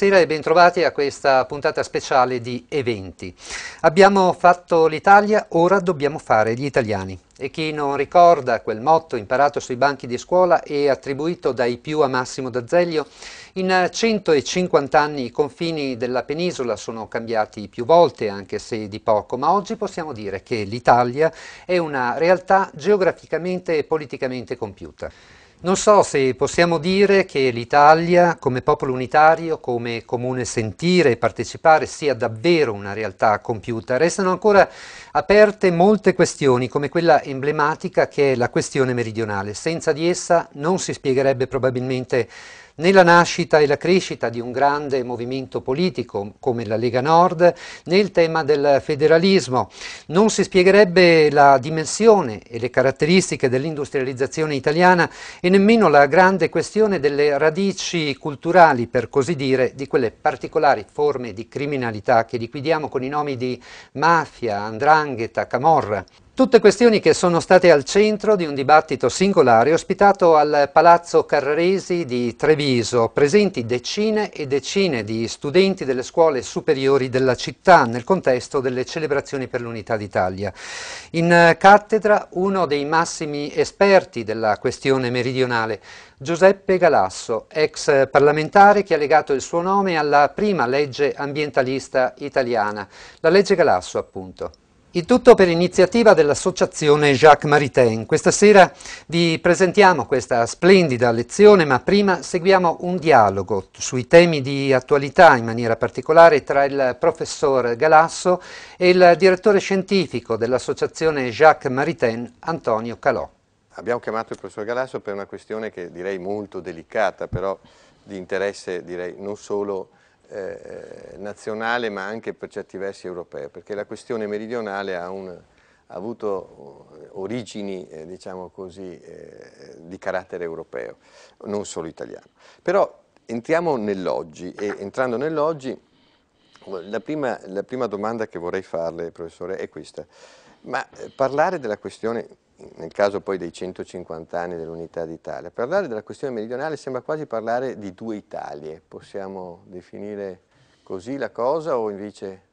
Buonasera e bentrovati a questa puntata speciale di Eventi. Abbiamo fatto l'Italia, ora dobbiamo fare gli italiani. E chi non ricorda quel motto imparato sui banchi di scuola e attribuito dai più a Massimo D'Azeglio, in 150 anni i confini della penisola sono cambiati più volte, anche se di poco, ma oggi possiamo dire che l'Italia è una realtà geograficamente e politicamente compiuta. Non so se possiamo dire che l'Italia, come popolo unitario, come comune sentire e partecipare, sia davvero una realtà compiuta. Restano ancora aperte molte questioni, come quella emblematica che è la questione meridionale. Senza di essa non si spiegherebbe probabilmente né la nascita e la crescita di un grande movimento politico come la Lega Nord, né il tema del federalismo. Non si spiegherebbe la dimensione e le caratteristiche dell'industrializzazione italiana e nemmeno la grande questione delle radici culturali, per così dire, di quelle particolari forme di criminalità che liquidiamo con i nomi di mafia, andrangheta, camorra. Tutte questioni che sono state al centro di un dibattito singolare ospitato al Palazzo Carresi di Treviso, presenti decine e decine di studenti delle scuole superiori della città nel contesto delle celebrazioni per l'unità d'Italia. In cattedra uno dei massimi esperti della questione meridionale, Giuseppe Galasso, ex parlamentare che ha legato il suo nome alla prima legge ambientalista italiana, la legge Galasso appunto. Il tutto per iniziativa dell'associazione Jacques Maritain. Questa sera vi presentiamo questa splendida lezione, ma prima seguiamo un dialogo sui temi di attualità, in maniera particolare tra il professor Galasso e il direttore scientifico dell'associazione Jacques Maritain, Antonio Calò. Abbiamo chiamato il professor Galasso per una questione che direi molto delicata, però di interesse direi non solo eh, nazionale ma anche per certi versi europea, perché la questione meridionale ha, un, ha avuto eh, origini, eh, diciamo così, eh, di carattere europeo, non solo italiano. Però entriamo nell'oggi e entrando nell'oggi la prima, la prima domanda che vorrei farle, professore, è questa. Ma eh, parlare della questione nel caso poi dei 150 anni dell'unità d'Italia. Parlare della questione meridionale sembra quasi parlare di due Italie, possiamo definire così la cosa o invece?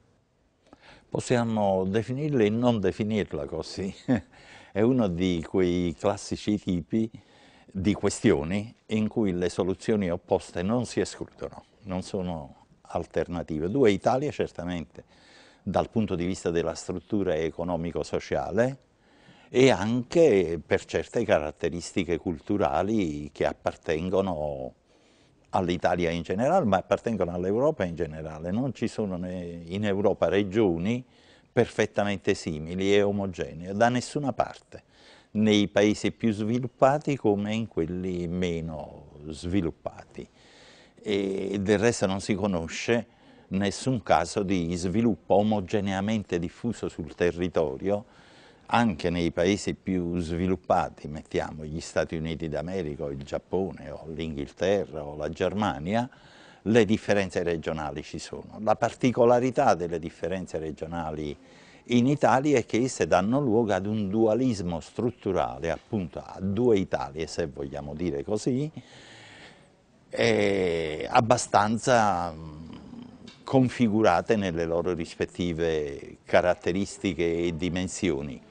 Possiamo definirla e non definirla così, è uno di quei classici tipi di questioni in cui le soluzioni opposte non si escludono, non sono alternative. Due Italie certamente, dal punto di vista della struttura economico-sociale, e anche per certe caratteristiche culturali che appartengono all'Italia in generale, ma appartengono all'Europa in generale. Non ci sono in Europa regioni perfettamente simili e omogenee, da nessuna parte, nei paesi più sviluppati come in quelli meno sviluppati. E del resto non si conosce nessun caso di sviluppo omogeneamente diffuso sul territorio anche nei paesi più sviluppati, mettiamo gli Stati Uniti d'America o il Giappone o l'Inghilterra o la Germania, le differenze regionali ci sono. La particolarità delle differenze regionali in Italia è che esse danno luogo ad un dualismo strutturale, appunto a due Italie, se vogliamo dire così, eh, abbastanza configurate nelle loro rispettive caratteristiche e dimensioni.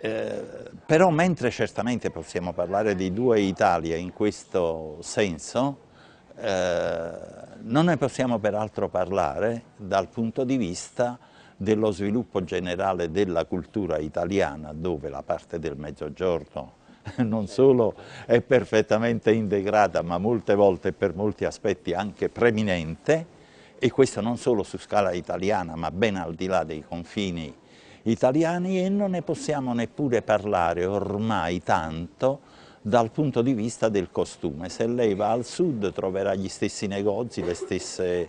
Eh, però mentre certamente possiamo parlare di due Italie in questo senso, eh, non ne possiamo peraltro parlare dal punto di vista dello sviluppo generale della cultura italiana, dove la parte del mezzogiorno non solo è perfettamente integrata, ma molte volte per molti aspetti anche preminente, e questo non solo su scala italiana, ma ben al di là dei confini italiani e non ne possiamo neppure parlare ormai tanto dal punto di vista del costume. Se lei va al sud troverà gli stessi negozi, le stesse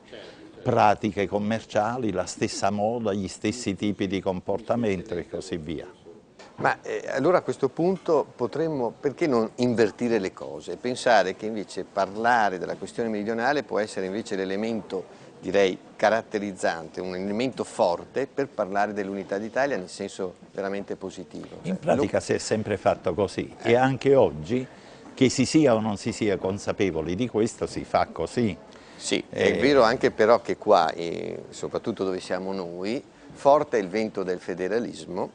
pratiche commerciali, la stessa moda, gli stessi tipi di comportamento e così via. Ma eh, allora a questo punto potremmo, perché non invertire le cose? Pensare che invece parlare della questione meridionale può essere invece l'elemento, direi, caratterizzante, un elemento forte per parlare dell'unità d'Italia nel senso veramente positivo. In pratica Lo... si è sempre fatto così eh. e anche oggi che si sia o non si sia consapevoli di questo si fa così. Sì, eh... è vero anche però che qua, eh, soprattutto dove siamo noi, forte è il vento del federalismo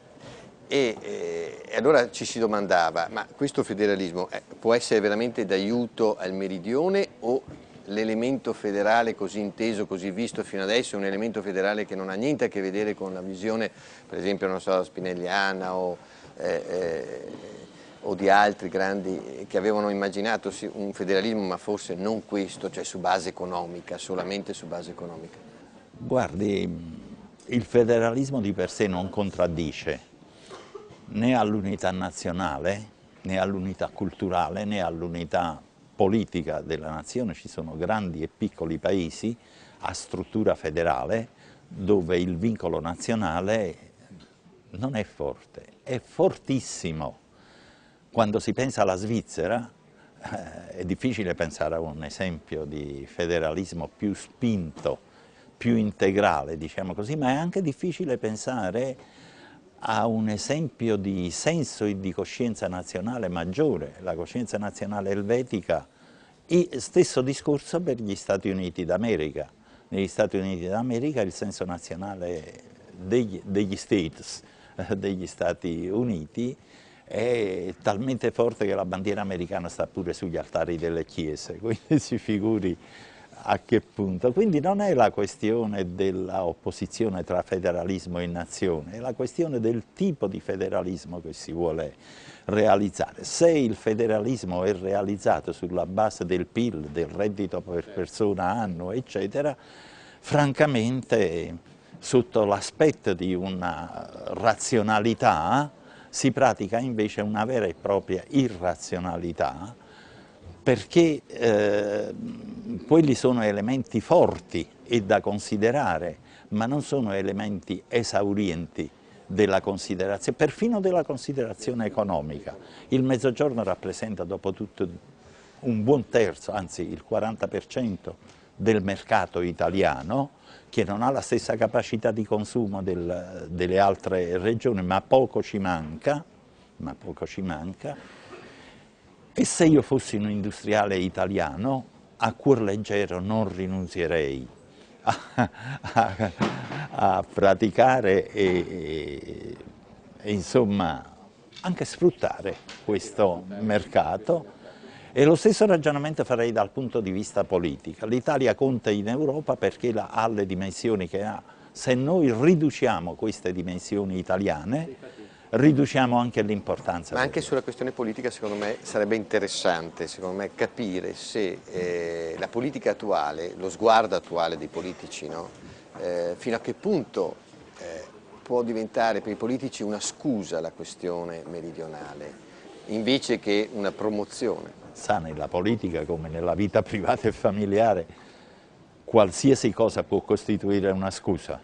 e, eh, e allora ci si domandava ma questo federalismo eh, può essere veramente d'aiuto al meridione o l'elemento federale così inteso, così visto fino adesso, è un elemento federale che non ha niente a che vedere con la visione, per esempio, non so, spinelliana o, eh, eh, o di altri grandi che avevano immaginato un federalismo, ma forse non questo, cioè su base economica, solamente su base economica. Guardi, il federalismo di per sé non contraddice né all'unità nazionale, né all'unità culturale, né all'unità politica della nazione ci sono grandi e piccoli paesi a struttura federale dove il vincolo nazionale non è forte, è fortissimo. Quando si pensa alla Svizzera eh, è difficile pensare a un esempio di federalismo più spinto, più integrale, diciamo così, ma è anche difficile pensare ha un esempio di senso e di coscienza nazionale maggiore, la coscienza nazionale elvetica, e stesso discorso per gli Stati Uniti d'America. Negli Stati Uniti d'America il senso nazionale degli, degli States, degli Stati Uniti, è talmente forte che la bandiera americana sta pure sugli altari delle chiese, quindi si figuri a che punto. Quindi non è la questione dell'opposizione tra federalismo e nazione, è la questione del tipo di federalismo che si vuole realizzare. Se il federalismo è realizzato sulla base del PIL, del reddito per certo. persona anno, eccetera, francamente sotto l'aspetto di una razionalità si pratica invece una vera e propria irrazionalità perché eh, quelli sono elementi forti e da considerare, ma non sono elementi esaurienti della considerazione, perfino della considerazione economica. Il Mezzogiorno rappresenta dopo tutto un buon terzo, anzi il 40% del mercato italiano che non ha la stessa capacità di consumo del, delle altre regioni, ma poco ci manca, ma poco ci manca e se io fossi un industriale italiano, a cuor leggero non rinunzierei a, a, a praticare e, e, insomma anche sfruttare questo mercato e lo stesso ragionamento farei dal punto di vista politico. L'Italia conta in Europa perché ha le dimensioni che ha. Se noi riduciamo queste dimensioni italiane riduciamo anche l'importanza. Ma anche sulla questione politica secondo me sarebbe interessante me, capire se eh, la politica attuale, lo sguardo attuale dei politici, no? eh, fino a che punto eh, può diventare per i politici una scusa la questione meridionale invece che una promozione. Sa, nella politica come nella vita privata e familiare qualsiasi cosa può costituire una scusa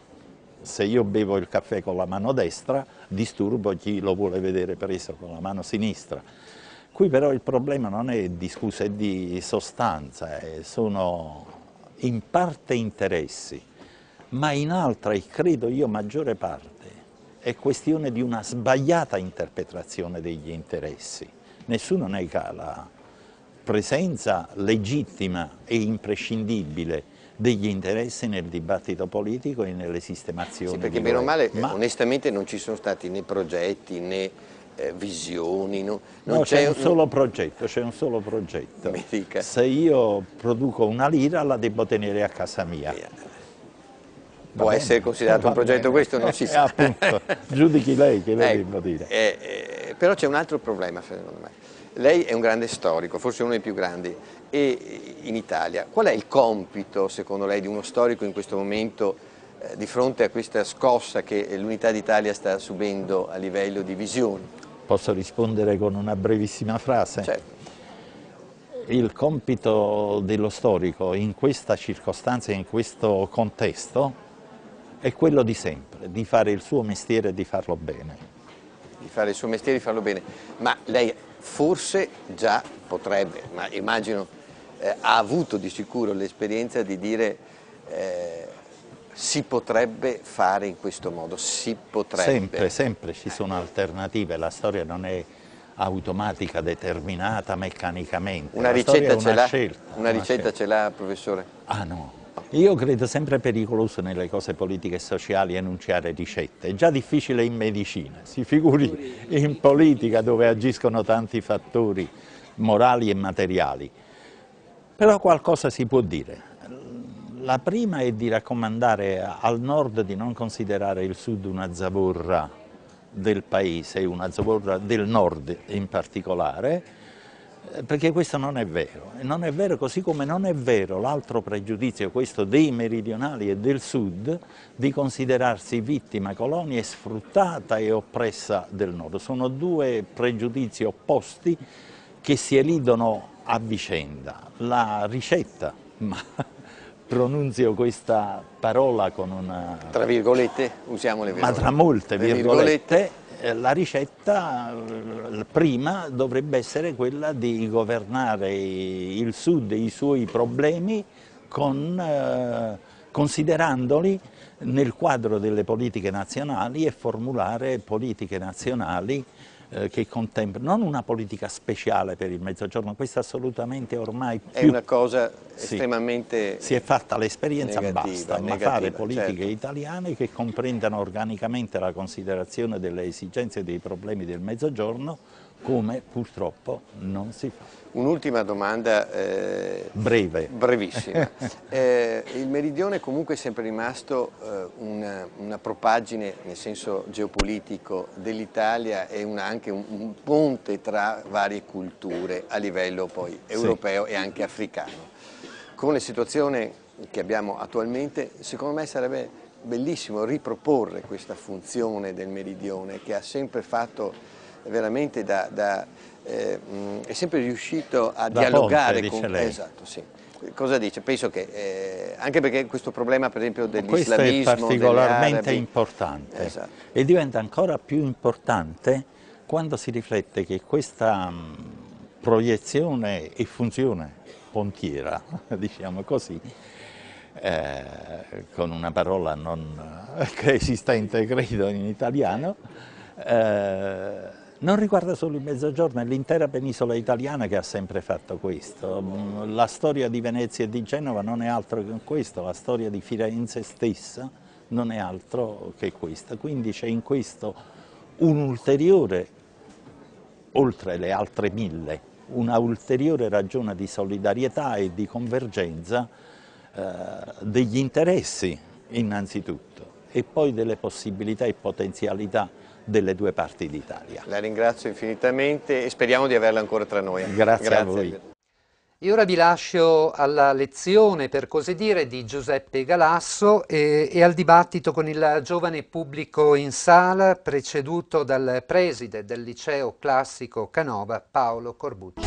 se io bevo il caffè con la mano destra disturbo chi lo vuole vedere preso con la mano sinistra. Qui però il problema non è di scusa, è di sostanza, eh, sono in parte interessi, ma in altra e credo io maggiore parte è questione di una sbagliata interpretazione degli interessi. Nessuno nega la presenza legittima e imprescindibile degli interessi nel dibattito politico e nelle sistemazioni. Sì, perché meno male, Ma... onestamente non ci sono stati né progetti né eh, visioni. No? Non no, c'è un, un... solo progetto, c'è un solo progetto. Se io produco una lira la devo tenere a casa mia. Yeah. Può bene, essere considerato un progetto bene. questo, non si eh, sa. Appunto, giudichi lei che lei ecco, dire. Eh, eh, però c'è un altro problema secondo me. Lei è un grande storico, forse uno dei più grandi, e in Italia. Qual è il compito, secondo lei, di uno storico in questo momento eh, di fronte a questa scossa che l'unità d'Italia sta subendo a livello di visioni? Posso rispondere con una brevissima frase? Certo. Il compito dello storico in questa circostanza, in questo contesto, è quello di sempre, di fare il suo mestiere e di farlo bene. Di fare il suo mestiere e di farlo bene, ma lei forse già potrebbe, ma immagino eh, ha avuto di sicuro l'esperienza di dire eh, si potrebbe fare in questo modo, si potrebbe. Sempre, sempre ci sono alternative, la storia non è automatica, determinata meccanicamente. Una la ricetta, ce l'ha, scelta, una ricetta ce l'ha, professore? Ah no. Io credo sempre pericoloso nelle cose politiche e sociali enunciare ricette, è già difficile in medicina, si figuri in politica dove agiscono tanti fattori morali e materiali. Però qualcosa si può dire. La prima è di raccomandare al nord di non considerare il sud una zavorra del paese, una zavorra del nord in particolare, eh, perché questo non è vero. Non è vero così come non è vero l'altro pregiudizio, questo dei meridionali e del sud, di considerarsi vittima, colonia e sfruttata e oppressa del nord. Sono due pregiudizi opposti che si elidono a vicenda la ricetta, ma pronunzio questa parola con una... Tra virgolette, usiamo le virgolette. Ma tra molte virgolette, virgolette, eh, la ricetta eh, prima dovrebbe essere quella di governare il Sud e i suoi problemi con, eh, considerandoli nel quadro delle politiche nazionali e formulare politiche nazionali eh, che contempla non una politica speciale per il Mezzogiorno, questa assolutamente ormai più... È una cosa sì, estremamente Si è fatta l'esperienza, basta, negativa, ma fare politiche certo. italiane che comprendano organicamente la considerazione delle esigenze e dei problemi del Mezzogiorno come purtroppo non si fa. Un'ultima domanda eh, breve, brevissima. eh, il meridione comunque è sempre rimasto eh, una, una, propaggine nel senso geopolitico dell'Italia e una, anche un, un, ponte tra varie culture a livello poi europeo sì. e anche africano. Con la situazione che abbiamo attualmente, secondo me sarebbe bellissimo riproporre questa funzione del meridione che ha sempre fatto veramente da, da, eh, mm, è sempre riuscito a da dialogare ponte, con... Lei. Esatto, sì. Cosa dice? Penso che, eh, anche perché questo problema per esempio dell'islamismo... Questo è particolarmente importante esatto. e diventa ancora più importante quando si riflette che questa mh, mm, proiezione e funzione pontiera, diciamo così, eh, con una parola non, eh, che esistente credo in italiano, eh, non riguarda solo il Mezzogiorno, è l'intera penisola italiana che ha sempre fatto questo. Mm, la storia di Venezia e di Genova non è altro che questo, la storia di Firenze stessa non è altro che questa. Quindi c'è in questo un ulteriore, oltre le altre mille, una ulteriore ragione di solidarietà e di convergenza eh, degli interessi innanzitutto e poi delle possibilità e potenzialità delle due parti d'Italia. La ringrazio infinitamente e speriamo di averla ancora tra noi. Grazie, Grazie a voi. E ora vi lascio alla lezione, per così dire, di Giuseppe Galasso e, e, al dibattito con il giovane pubblico in sala, preceduto dal preside del liceo classico Canova, Paolo Corbucci.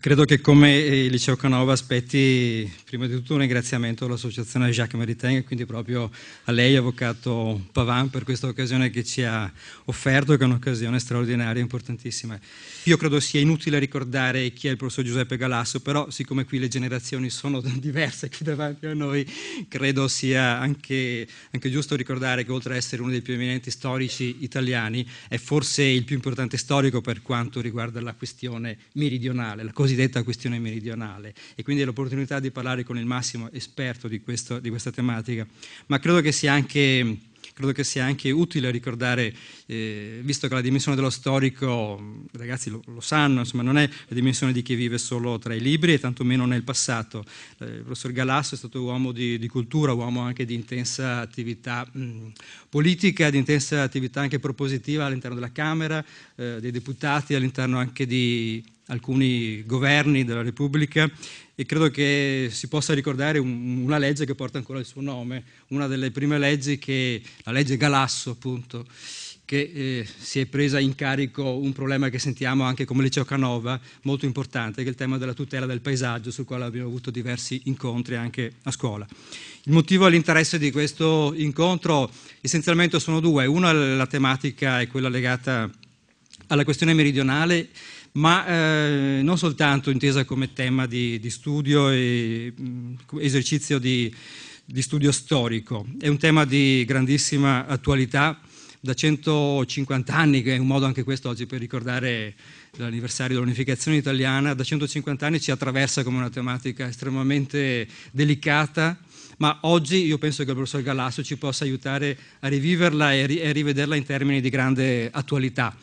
Credo che come eh, il liceo Canova aspetti prima di tutto un ringraziamento all'associazione Jacques Maritain e quindi proprio a lei, avvocato Pavan, per questa occasione che ci ha offerto, che è un'occasione straordinaria e importantissima. Io credo sia inutile ricordare chi è il professor Giuseppe Galasso, però siccome qui le generazioni sono diverse qui davanti a noi, credo sia anche, anche giusto ricordare che oltre ad essere uno dei più eminenti storici italiani, è forse il più importante storico per quanto riguarda la questione meridionale, la cosa cosiddetta questione meridionale e quindi l'opportunità di parlare con il massimo esperto di, questo, di questa tematica. Ma credo che sia anche credo che sia anche utile ricordare, eh, visto che la dimensione dello storico, ragazzi lo, lo, sanno, insomma, non è la dimensione di chi vive solo tra i libri e tantomeno nel passato. Eh, il professor Galasso è stato uomo di, di cultura, uomo anche di intensa attività mh, politica, di intensa attività anche propositiva all'interno della Camera, eh, dei deputati, all'interno anche di alcuni governi della Repubblica e credo che si possa ricordare un, una legge che porta ancora il suo nome, una delle prime leggi che la legge Galasso appunto che eh, si è presa in carico un problema che sentiamo anche come liceo Canova molto importante, che è il tema della tutela del paesaggio, sul quale abbiamo avuto diversi incontri anche a scuola. Il motivo e l'interesse di questo incontro essenzialmente sono due. Una, la tematica è quella legata alla questione meridionale ma eh, non soltanto intesa come tema di, di studio e mh, mm, esercizio di, di studio storico. È un tema di grandissima attualità da 150 anni, che è un modo anche questo oggi per ricordare l'anniversario dell'unificazione italiana, da 150 anni ci attraversa come una tematica estremamente delicata, ma oggi io penso che il professor Galasso ci possa aiutare a riviverla e, ri- e rivederla in termini di grande attualità.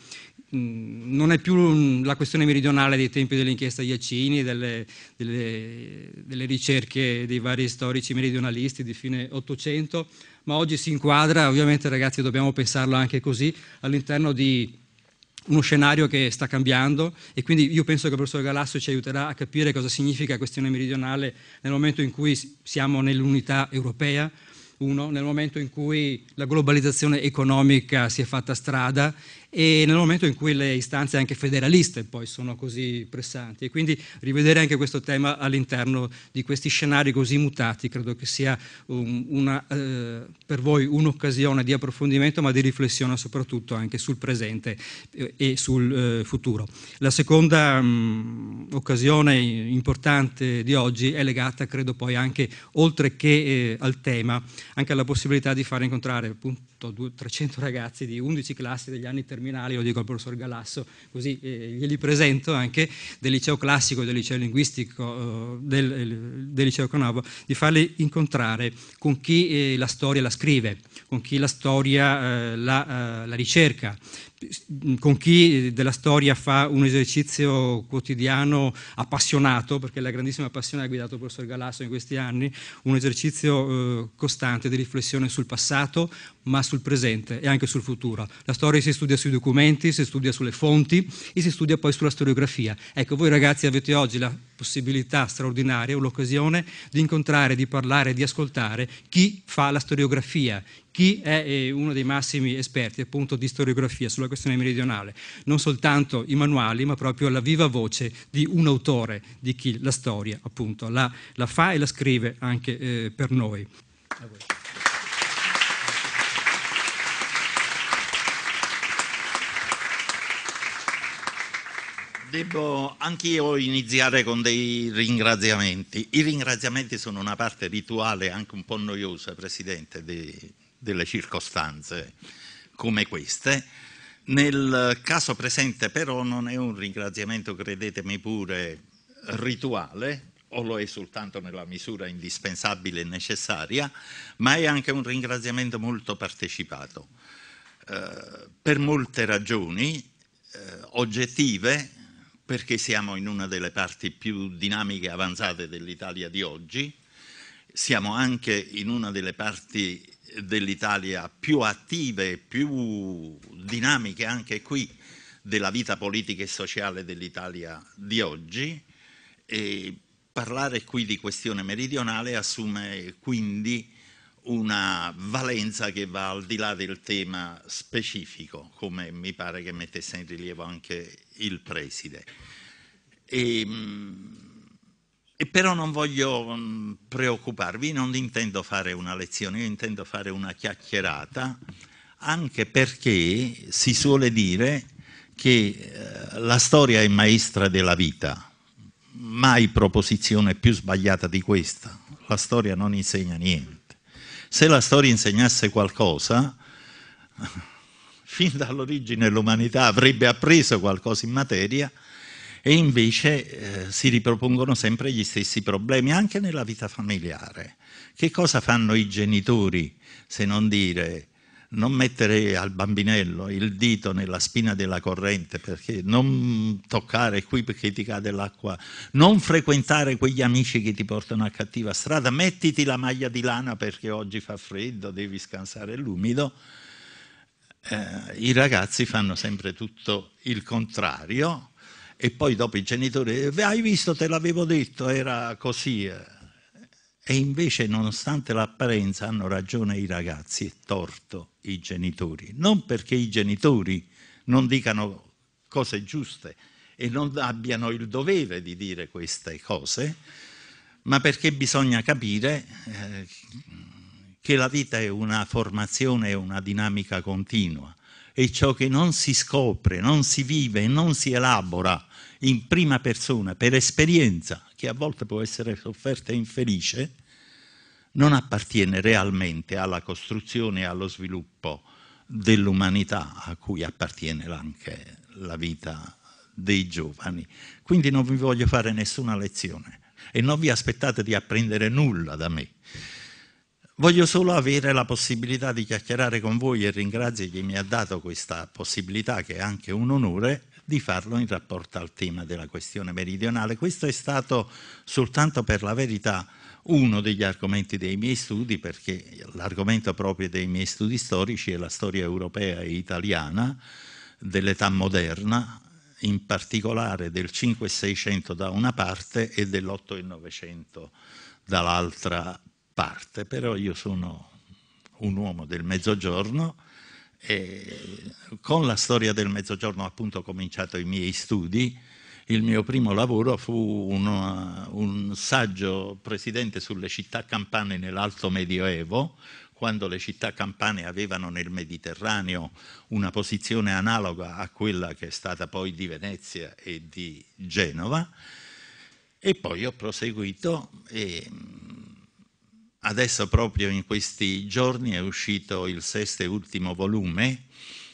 Mm, non è più la questione meridionale dei tempi dell'inchiesta Iacini, delle, delle, delle ricerche dei vari storici meridionalisti di fine Ottocento, ma oggi si inquadra, ovviamente ragazzi dobbiamo pensarlo anche così, all'interno di uno scenario che sta cambiando e quindi io penso che il professor Galasso ci aiuterà a capire cosa significa questione meridionale nel momento in cui siamo nell'unità europea, uno, nel momento in cui la globalizzazione economica si è fatta strada e nel momento in cui le istanze anche federaliste poi sono così pressanti. E quindi rivedere anche questo tema all'interno di questi scenari così mutati credo che sia un, una, eh, per voi un'occasione di approfondimento ma di riflessione soprattutto anche sul presente eh, e sul eh, futuro. La seconda mh, mm, occasione importante di oggi è legata credo poi anche oltre che eh, al tema anche alla possibilità di far incontrare appunto 200, 300 ragazzi di 11 classi degli anni terminali, lo dico al professor Galasso, così eh, glieli presento anche, del liceo classico, del liceo linguistico, eh, del, del liceo Canova, di farli incontrare con chi eh, la storia la scrive, con chi la storia eh, la, la ricerca, con chi della storia fa un esercizio quotidiano appassionato, perché la grandissima passione ha guidato il professor Galasso in questi anni, un esercizio eh, costante di riflessione sul passato, ma sul presente e anche sul futuro. La storia si studia sui documenti, si studia sulle fonti e si studia poi sulla storiografia. Ecco, voi ragazzi avete oggi la possibilità straordinaria, l'occasione di incontrare, di parlare, di ascoltare chi fa la storiografia, chi è eh, uno dei massimi esperti appunto di storiografia sulla questione meridionale, non soltanto i manuali ma proprio la viva voce di un autore, di chi la storia appunto la, la fa e la scrive anche eh, per noi. Devo anch'io iniziare con dei ringraziamenti. I ringraziamenti sono una parte rituale anche un po' noiosa, Presidente, di, delle circostanze come queste. Nel caso presente però non è un ringraziamento, credetemi pure, rituale, o lo è soltanto nella misura indispensabile e necessaria, ma è anche un ringraziamento molto partecipato, eh, per molte ragioni eh, oggettive, perché siamo in una delle parti più dinamiche e avanzate dell'Italia di oggi, siamo anche in una delle parti dell'Italia più attive, più dinamiche anche qui della vita politica e sociale dell'Italia di oggi e parlare qui di questione meridionale assume quindi una valenza che va al di là del tema specifico, come mi pare che mettesse in rilievo anche il preside. E, mh, mm, e però non voglio mm, preoccuparvi, non intendo fare una lezione, io intendo fare una chiacchierata, anche perché si suole dire che eh, la storia è maestra della vita, mai proposizione più sbagliata di questa, la storia non insegna niente. Se la storia insegnasse qualcosa, fin dall'origine l'umanità avrebbe appreso qualcosa in materia, e invece eh, si ripropongono sempre gli stessi problemi anche nella vita familiare. Che cosa fanno i genitori se non dire non mettere al bambinello il dito nella spina della corrente perché non toccare qui perché ti cade l'acqua, non frequentare quegli amici che ti portano a cattiva strada, mettiti la maglia di lana perché oggi fa freddo, devi scansare l'umido. Eh, I ragazzi fanno sempre tutto il contrario e poi dopo i genitori, hai visto te l'avevo detto, era così. E invece nonostante l'apparenza hanno ragione i ragazzi e torto i genitori, non perché i genitori non dicano cose giuste e non abbiano il dovere di dire queste cose, ma perché bisogna capire eh, che la vita è una formazione, è una dinamica continua e ciò che non si scopre, non si vive, non si elabora in prima persona per esperienza, che a volte può essere sofferta e infelice, non appartiene realmente alla costruzione e allo sviluppo dell'umanità a cui appartiene anche la vita dei giovani. Quindi non vi voglio fare nessuna lezione e non vi aspettate di apprendere nulla da me. Voglio solo avere la possibilità di chiacchierare con voi e ringrazio chi mi ha dato questa possibilità, che è anche un onore, di farlo in rapporto al tema della questione meridionale. Questo è stato soltanto per la verità uno degli argomenti dei miei studi, perché l'argomento proprio dei miei studi storici è la storia europea e italiana dell'età moderna, in particolare del 5 e 600 da una parte e dell'8 e 900 dall'altra parte. Però io sono un uomo del mezzogiorno e con la storia del Mezzogiorno appunto ho cominciato i miei studi, il mio primo lavoro fu un, un saggio presidente sulle città campane nell'alto medioevo, quando le città campane avevano nel Mediterraneo una posizione analoga a quella che è stata poi di Venezia e di Genova. E poi ho proseguito e Adesso proprio in questi giorni è uscito il sesto e ultimo volume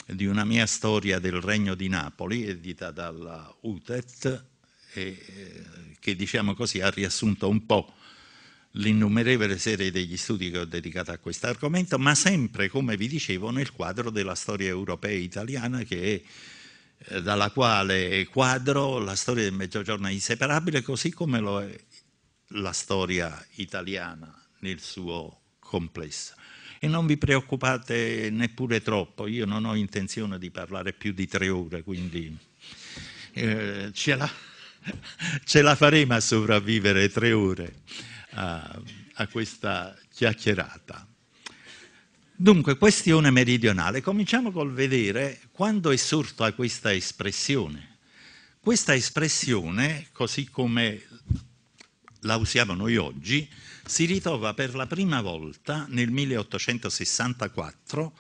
di una mia storia del Regno di Napoli, edita dalla UTET, e, eh, che diciamo così ha riassunto un po' l'innumerevole serie degli studi che ho dedicato a questo argomento, ma sempre, come vi dicevo, nel quadro della storia europea e italiana che è, eh, dalla quale quadro la storia del Mezzogiorno è inseparabile, così come lo è la storia italiana nel suo complesso. E non vi preoccupate neppure troppo, io non ho intenzione di parlare più di tre ore, quindi eh, ce, la, ce, la, faremo a sopravvivere tre ore a, a questa chiacchierata. Dunque, questione meridionale. Cominciamo col vedere quando è sorta questa espressione. Questa espressione, così come la usiamo noi oggi, si ritrova per la prima volta nel 1864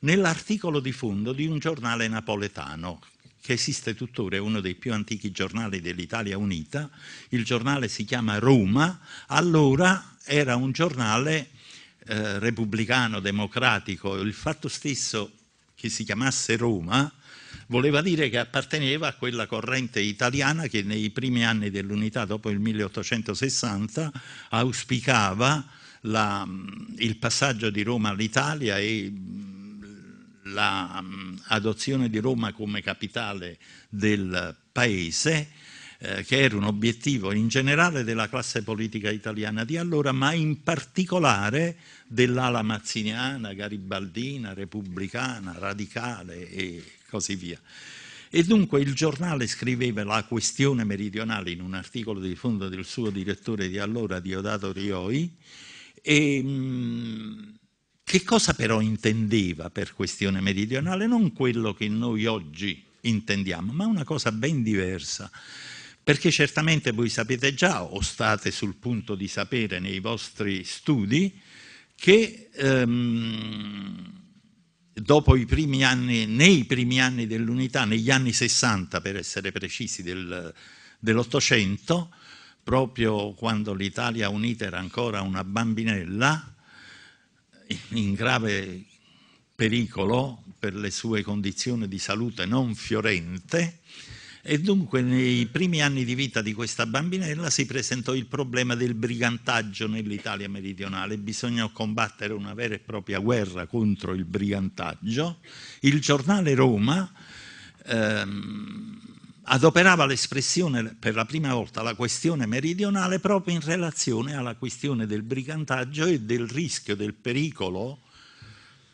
nell'articolo di fondo di un giornale napoletano che esiste tuttora, è uno dei più antichi giornali dell'Italia Unita, il giornale si chiama Roma, allora era un giornale eh, repubblicano, democratico, il fatto stesso che si chiamasse Roma voleva dire che apparteneva a quella corrente italiana che nei primi anni dell'unità, dopo il 1860, auspicava la, mm, il passaggio di Roma all'Italia e l'adozione mm, la mm, di Roma come capitale del paese, eh, che era un obiettivo in generale della classe politica italiana di allora, ma in particolare dell'ala mazziniana, garibaldina, repubblicana, radicale e così via. E dunque il giornale scriveva la questione meridionale in un articolo di fondo del suo direttore di allora, Diodato Rioi, e mm, che cosa però intendeva per questione meridionale? Non quello che noi oggi intendiamo, ma una cosa ben diversa. Perché certamente voi sapete già, o state sul punto di sapere nei vostri studi, che ehm, dopo i primi anni, nei primi anni dell'unità, negli anni 60 per essere precisi del, dell'Ottocento, proprio quando l'Italia unita era ancora una bambinella, in grave pericolo per le sue condizioni di salute non fiorente, e dunque nei primi anni di vita di questa bambinella si presentò il problema del brigantaggio nell'Italia meridionale, bisognò combattere una vera e propria guerra contro il brigantaggio. Il giornale Roma ehm, adoperava l'espressione per la prima volta la questione meridionale proprio in relazione alla questione del brigantaggio e del rischio, del pericolo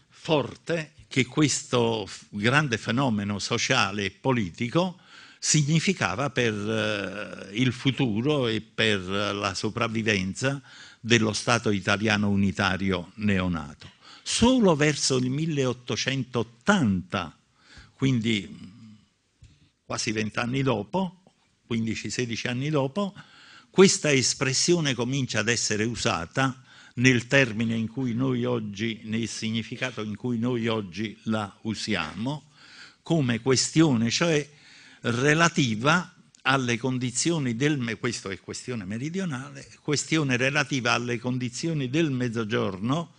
forte che questo grande fenomeno sociale e politico significava per eh, il futuro e per la sopravvivenza dello Stato italiano unitario neonato. Solo verso il 1880, quindi quasi vent'anni dopo, 15-16 anni dopo, questa espressione comincia ad essere usata nel termine in cui noi oggi, nel significato in cui noi oggi la usiamo, come questione, cioè relativa alle condizioni del, questo è questione meridionale, questione relativa alle condizioni del mezzogiorno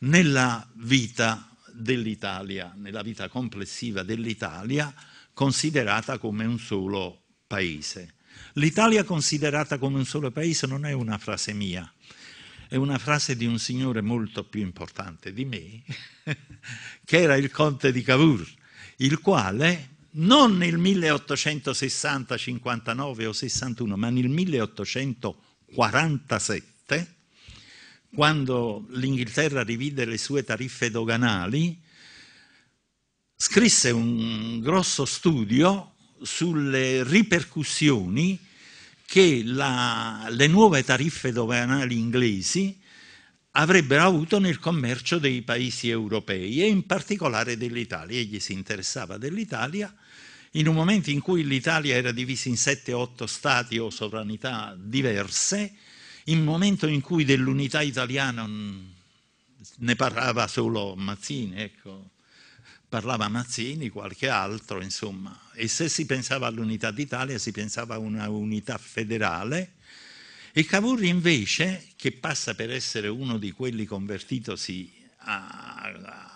nella vita dell'Italia, nella vita complessiva dell'Italia, considerata come un solo paese. L'Italia considerata come un solo paese non è una frase mia, è una frase di un signore molto più importante di me, che era il conte di Cavour, il quale non nel 1860, 59 o 61, ma nel 1847, quando l'Inghilterra rivide le sue tariffe doganali, scrisse un grosso studio sulle ripercussioni che la, le nuove tariffe doganali inglesi avrebbero avuto nel commercio dei paesi europei e in particolare dell'Italia. Egli si interessava dell'Italia in un momento in cui l'Italia era divisa in 7-8 stati o sovranità diverse, in un momento in cui dell'unità italiana ne parlava solo Mazzini, ecco, parlava Mazzini, qualche altro, insomma. E se si pensava all'unità d'Italia, si pensava a una unità federale. E Cavour invece, che passa per essere uno di quelli convertitosi a, a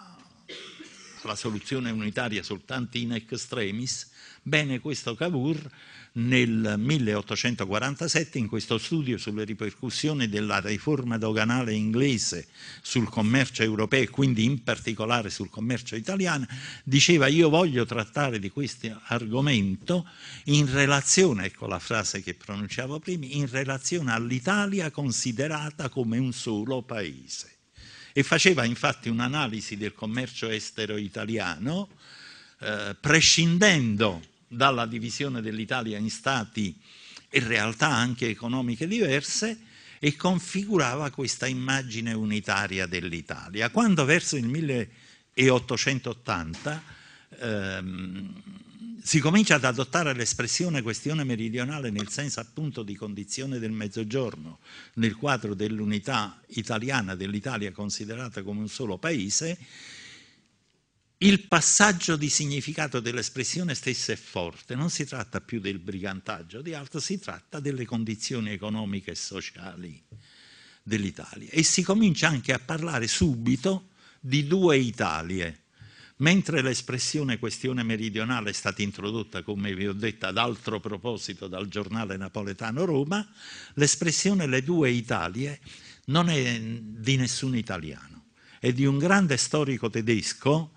la soluzione unitaria soltanto in extremis, bene questo Cavour nel 1847 in questo studio sulle ripercussioni della riforma doganale inglese sul commercio europeo e quindi in particolare sul commercio italiano, diceva io voglio trattare di questo argomento in relazione, ecco la frase che pronunciavo prima, in relazione all'Italia considerata come un solo paese e faceva infatti un'analisi del commercio estero italiano, eh, prescindendo dalla divisione dell'Italia in stati e realtà anche economiche diverse, e configurava questa immagine unitaria dell'Italia. Quando verso il 1880 ehm, si comincia ad adottare l'espressione questione meridionale nel senso appunto di condizione del mezzogiorno, nel quadro dell'unità italiana, dell'Italia considerata come un solo paese, il passaggio di significato dell'espressione stessa è forte, non si tratta più del brigantaggio di altro, si tratta delle condizioni economiche e sociali dell'Italia e si comincia anche a parlare subito di due Italie Mentre l'espressione questione meridionale è stata introdotta, come vi ho detto, ad altro proposito dal giornale napoletano Roma, l'espressione le due Italie non è di nessun italiano, è di un grande storico tedesco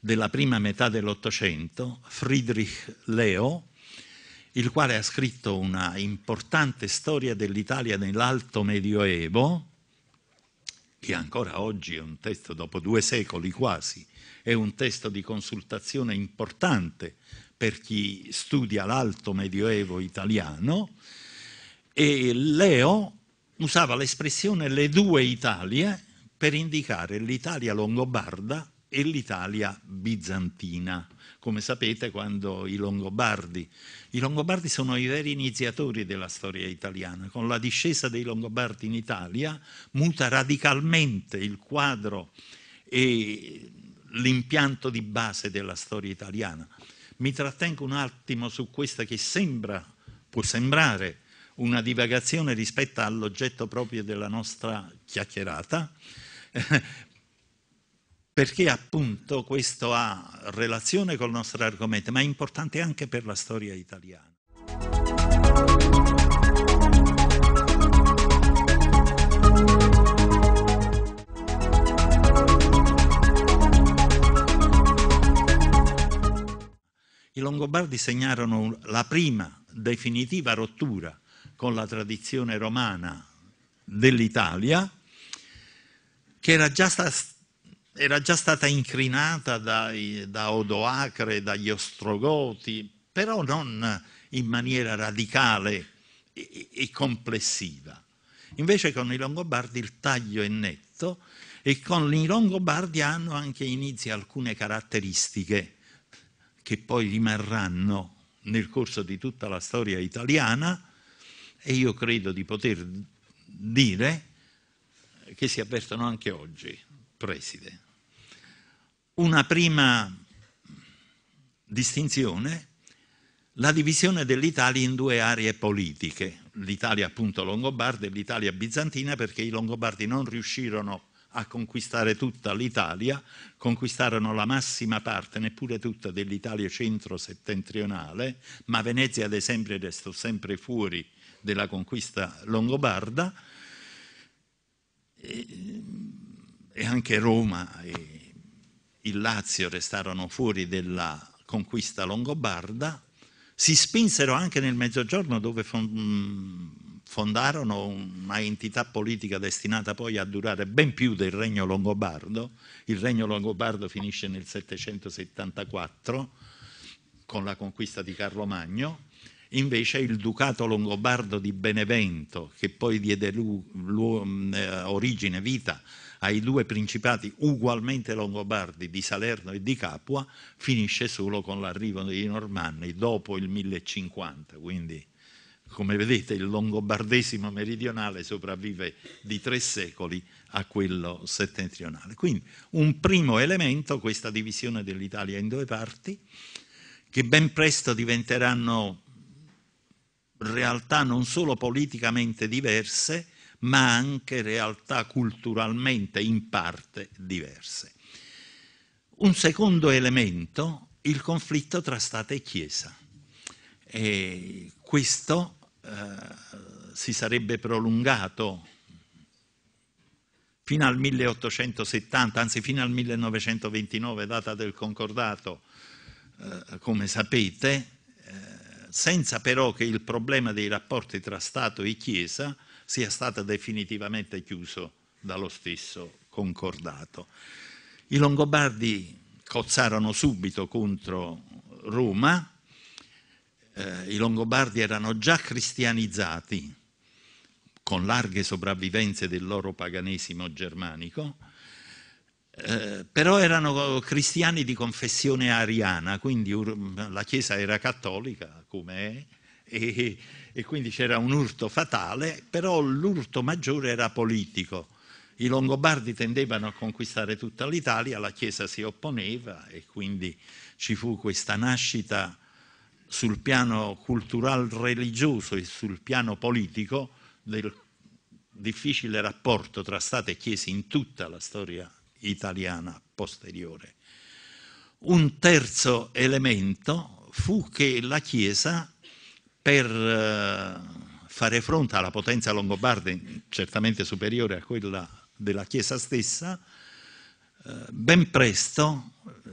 della prima metà dell'Ottocento, Friedrich Leo, il quale ha scritto una importante storia dell'Italia nell'Alto Medioevo, che ancora oggi è un testo dopo due secoli quasi è un testo di consultazione importante per chi studia l'alto medioevo italiano, e Leo usava l'espressione le due Italie per indicare l'Italia longobarda e l'Italia bizantina. Come sapete, quando i Longobardi, i Longobardi sono i veri iniziatori della storia italiana, con la discesa dei Longobardi in Italia muta radicalmente il quadro e l'impianto di base della storia italiana. Mi trattengo un attimo su questa che sembra, può sembrare una divagazione rispetto all'oggetto proprio della nostra chiacchierata, perché appunto questo ha relazione col nostro argomento, ma è importante anche per la storia italiana. I Longobardi segnarono la prima definitiva rottura con la tradizione romana dell'Italia, che era già, sta, era già stata incrinata dai, da Odoacre, dagli Ostrogoti, però non in maniera radicale e, e complessiva. Invece con i Longobardi il taglio è netto e con i Longobardi hanno anche inizio alcune caratteristiche che poi rimarranno nel corso di tutta la storia italiana e io credo di poter dire che si avvertono anche oggi, preside. Una prima distinzione, la divisione dell'Italia in due aree politiche, l'Italia appunto longobarda e l'Italia bizantina perché i longobardi non riuscirono a conquistare tutta l'Italia, conquistarono la massima parte, neppure tutta, dell'Italia centro-settentrionale, ma Venezia ad esempio restò sempre fuori della conquista longobarda, e, e anche Roma e il Lazio restarono fuori della conquista longobarda, si spinsero anche nel mezzogiorno dove mm, fondarono una entità politica destinata poi a durare ben più del Regno Longobardo. Il Regno Longobardo finisce nel 774 con la conquista di Carlo Magno, invece il Ducato Longobardo di Benevento, che poi diede eh, origine, vita ai due principati ugualmente longobardi di Salerno e di Capua, finisce solo con l'arrivo dei Normanni dopo il 1050, quindi come vedete il longobardesimo meridionale sopravvive di tre secoli a quello settentrionale. Quindi un primo elemento, questa divisione dell'Italia in due parti, che ben presto diventeranno realtà non solo politicamente diverse, ma anche realtà culturalmente in parte diverse. Un secondo elemento, il conflitto tra Stato e Chiesa. E questo eh, si sarebbe prolungato fino al 1870, anzi fino al 1929, data del concordato, eh, come sapete, eh, senza però che il problema dei rapporti tra Stato e Chiesa sia stato definitivamente chiuso dallo stesso concordato. I Longobardi cozzarono subito contro Roma, eh, i Longobardi erano già cristianizzati, con larghe sopravvivenze del loro paganesimo germanico, eh, però erano cristiani di confessione ariana, quindi la Chiesa era cattolica, come è, e, e quindi c'era un urto fatale, però l'urto maggiore era politico. I Longobardi tendevano a conquistare tutta l'Italia, la Chiesa si opponeva e quindi ci fu questa nascita sul piano cultural religioso e sul piano politico del difficile rapporto tra Stato e Chiesa in tutta la storia italiana posteriore. Un terzo elemento fu che la Chiesa, per eh, fare fronte alla potenza longobarda, certamente superiore a quella della Chiesa stessa, eh, ben presto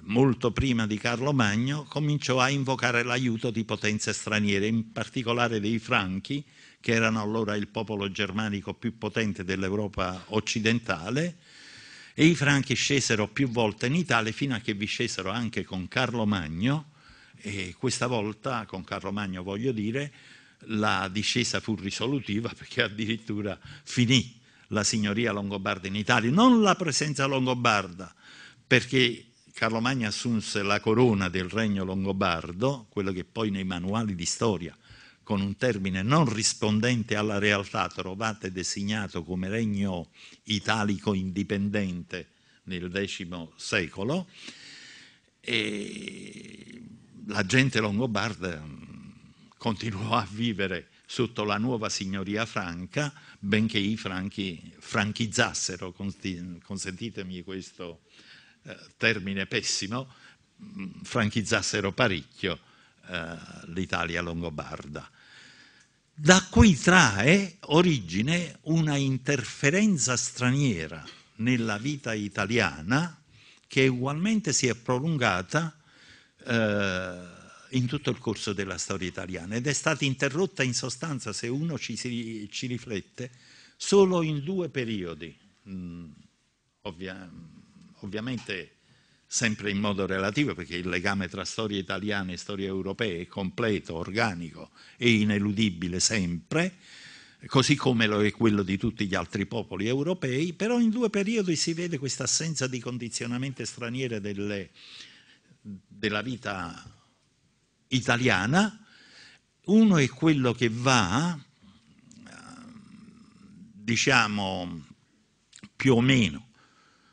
molto prima di Carlo Magno, cominciò a invocare l'aiuto di potenze straniere, in particolare dei Franchi, che erano allora il popolo germanico più potente dell'Europa occidentale, e i Franchi scesero più volte in Italia fino a che vi scesero anche con Carlo Magno, e questa volta con Carlo Magno voglio dire, la discesa fu risolutiva perché addirittura finì la signoria longobarda in Italia, non la presenza longobarda, perché Carlo Magno assunse la corona del regno longobardo, quello che poi nei manuali di storia, con un termine non rispondente alla realtà, trovate designato come regno italico indipendente nel X secolo, e la gente longobarda mm, continuò a vivere sotto la nuova signoria franca, benché i franchi franchizzassero, consentitemi questo eh, termine pessimo, mm, franchizzassero parecchio eh, l'Italia longobarda. Da cui trae origine una interferenza straniera nella vita italiana che ugualmente si è prolungata eh, in tutto il corso della storia italiana ed è stata interrotta in sostanza, se uno ci, si, ci riflette, solo in due periodi, mm, ovviamente ovviamente sempre in modo relativo perché il legame tra storia italiana e storia europea è completo, organico e ineludibile sempre, così come lo è quello di tutti gli altri popoli europei, però in due periodi si vede questa assenza di condizionamento straniere delle, della vita italiana. Uno è quello che va, ehm, diciamo, più o meno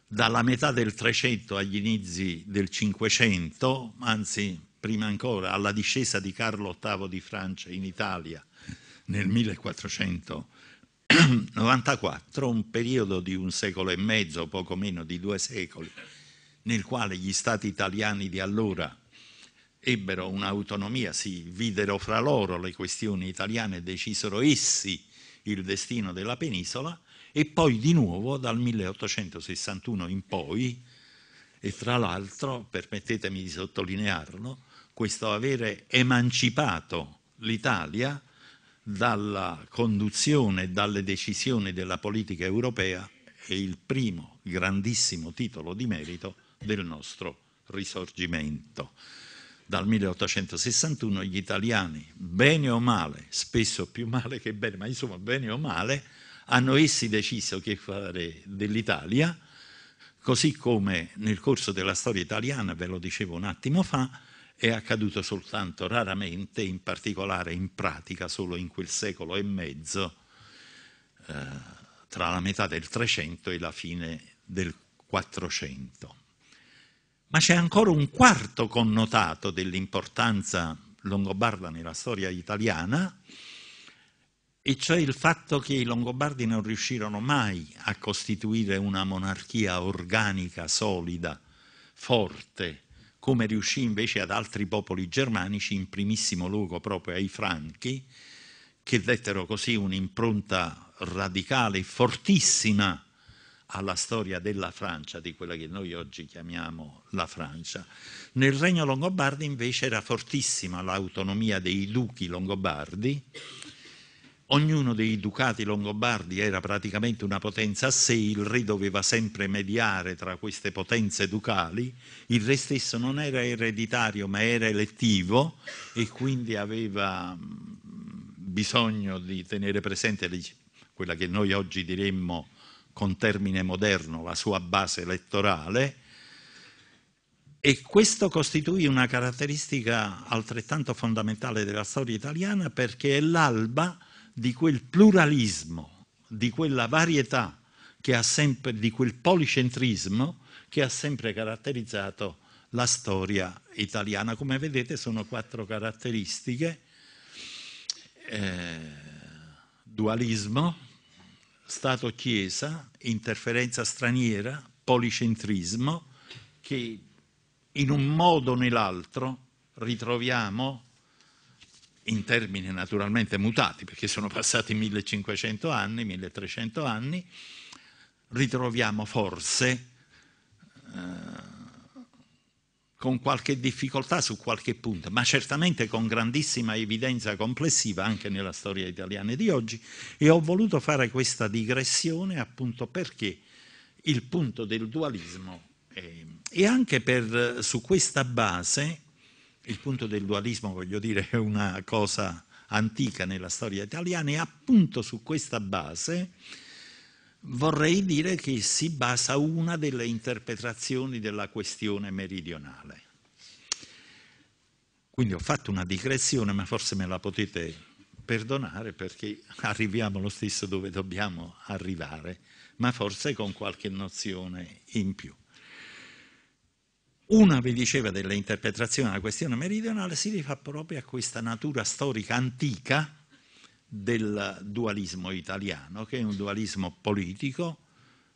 dalla metà del 300 agli inizi del 500, anzi prima ancora alla discesa di Carlo VIII di Francia in Italia nel 1494, un periodo di un secolo e mezzo, poco meno di due secoli, nel quale gli stati italiani di allora ebbero un'autonomia, si videro fra loro le questioni italiane, e decisero essi il destino della penisola e poi di nuovo dal 1861 in poi, e tra l'altro, permettetemi di sottolinearlo, questo avere emancipato l'Italia dalla conduzione e dalle decisioni della politica europea è il primo grandissimo titolo di merito del nostro risorgimento. Dal 1861 gli italiani, bene o male, spesso più male che bene, ma insomma bene o male, hanno essi deciso che fare dell'Italia, così come nel corso della storia italiana, ve lo dicevo un attimo fa, è accaduto soltanto raramente, in particolare in pratica solo in quel secolo e mezzo, eh, tra la metà del 300 e la fine del 400. Ma c'è ancora un quarto connotato dell'importanza longobarda nella storia italiana, e cioè il fatto che i Longobardi non riuscirono mai a costituire una monarchia organica, solida, forte, come riuscì invece ad altri popoli germanici, in primissimo luogo proprio ai Franchi, che dettero così un'impronta radicale, fortissima alla storia della Francia, di quella che noi oggi chiamiamo la Francia. Nel regno longobardi invece era fortissima l'autonomia dei duchi longobardi Ognuno dei ducati longobardi era praticamente una potenza a sé, il re doveva sempre mediare tra queste potenze ducali, il re stesso non era ereditario ma era elettivo e quindi aveva mm, bisogno di tenere presente quella che noi oggi diremmo con termine moderno la sua base elettorale e questo costituì una caratteristica altrettanto fondamentale della storia italiana perché è l'alba di quel pluralismo, di quella varietà, sempre, di quel policentrismo che ha sempre caratterizzato la storia italiana. Come vedete sono quattro caratteristiche, eh, dualismo, Stato-Chiesa, interferenza straniera, policentrismo, che in un modo o nell'altro ritroviamo in termini naturalmente mutati, perché sono passati 1500 anni, 1300 anni, ritroviamo forse eh, con qualche difficoltà su qualche punto, ma certamente con grandissima evidenza complessiva anche nella storia italiana di oggi e ho voluto fare questa digressione appunto perché il punto del dualismo è, e anche per, su questa base il punto del dualismo, voglio dire, è una cosa antica nella storia italiana e appunto su questa base vorrei dire che si basa una delle interpretazioni della questione meridionale. Quindi ho fatto una digressione, ma forse me la potete perdonare perché arriviamo lo stesso dove dobbiamo arrivare, ma forse con qualche nozione in più. Una, vi diceva, delle interpretazioni della questione meridionale si rifà proprio a questa natura storica antica del dualismo italiano, che è un dualismo politico,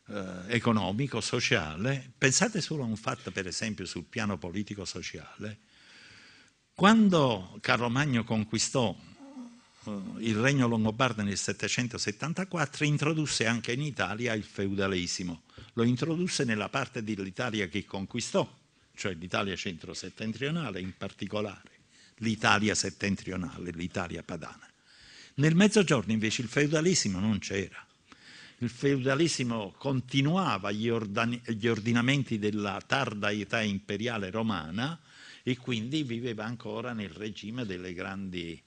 eh, economico, sociale. Pensate solo a un fatto, per esempio, sul piano politico-sociale. Quando Carlo Magno conquistò eh, il regno longobardo nel 774, introdusse anche in Italia il feudalesimo, lo introdusse nella parte dell'Italia che conquistò cioè l'Italia centro-settentrionale in particolare, l'Italia settentrionale, l'Italia padana. Nel mezzogiorno invece il feudalismo non c'era. Il feudalismo continuava gli, gli, ordinamenti della tarda età imperiale romana e quindi viveva ancora nel regime delle grandi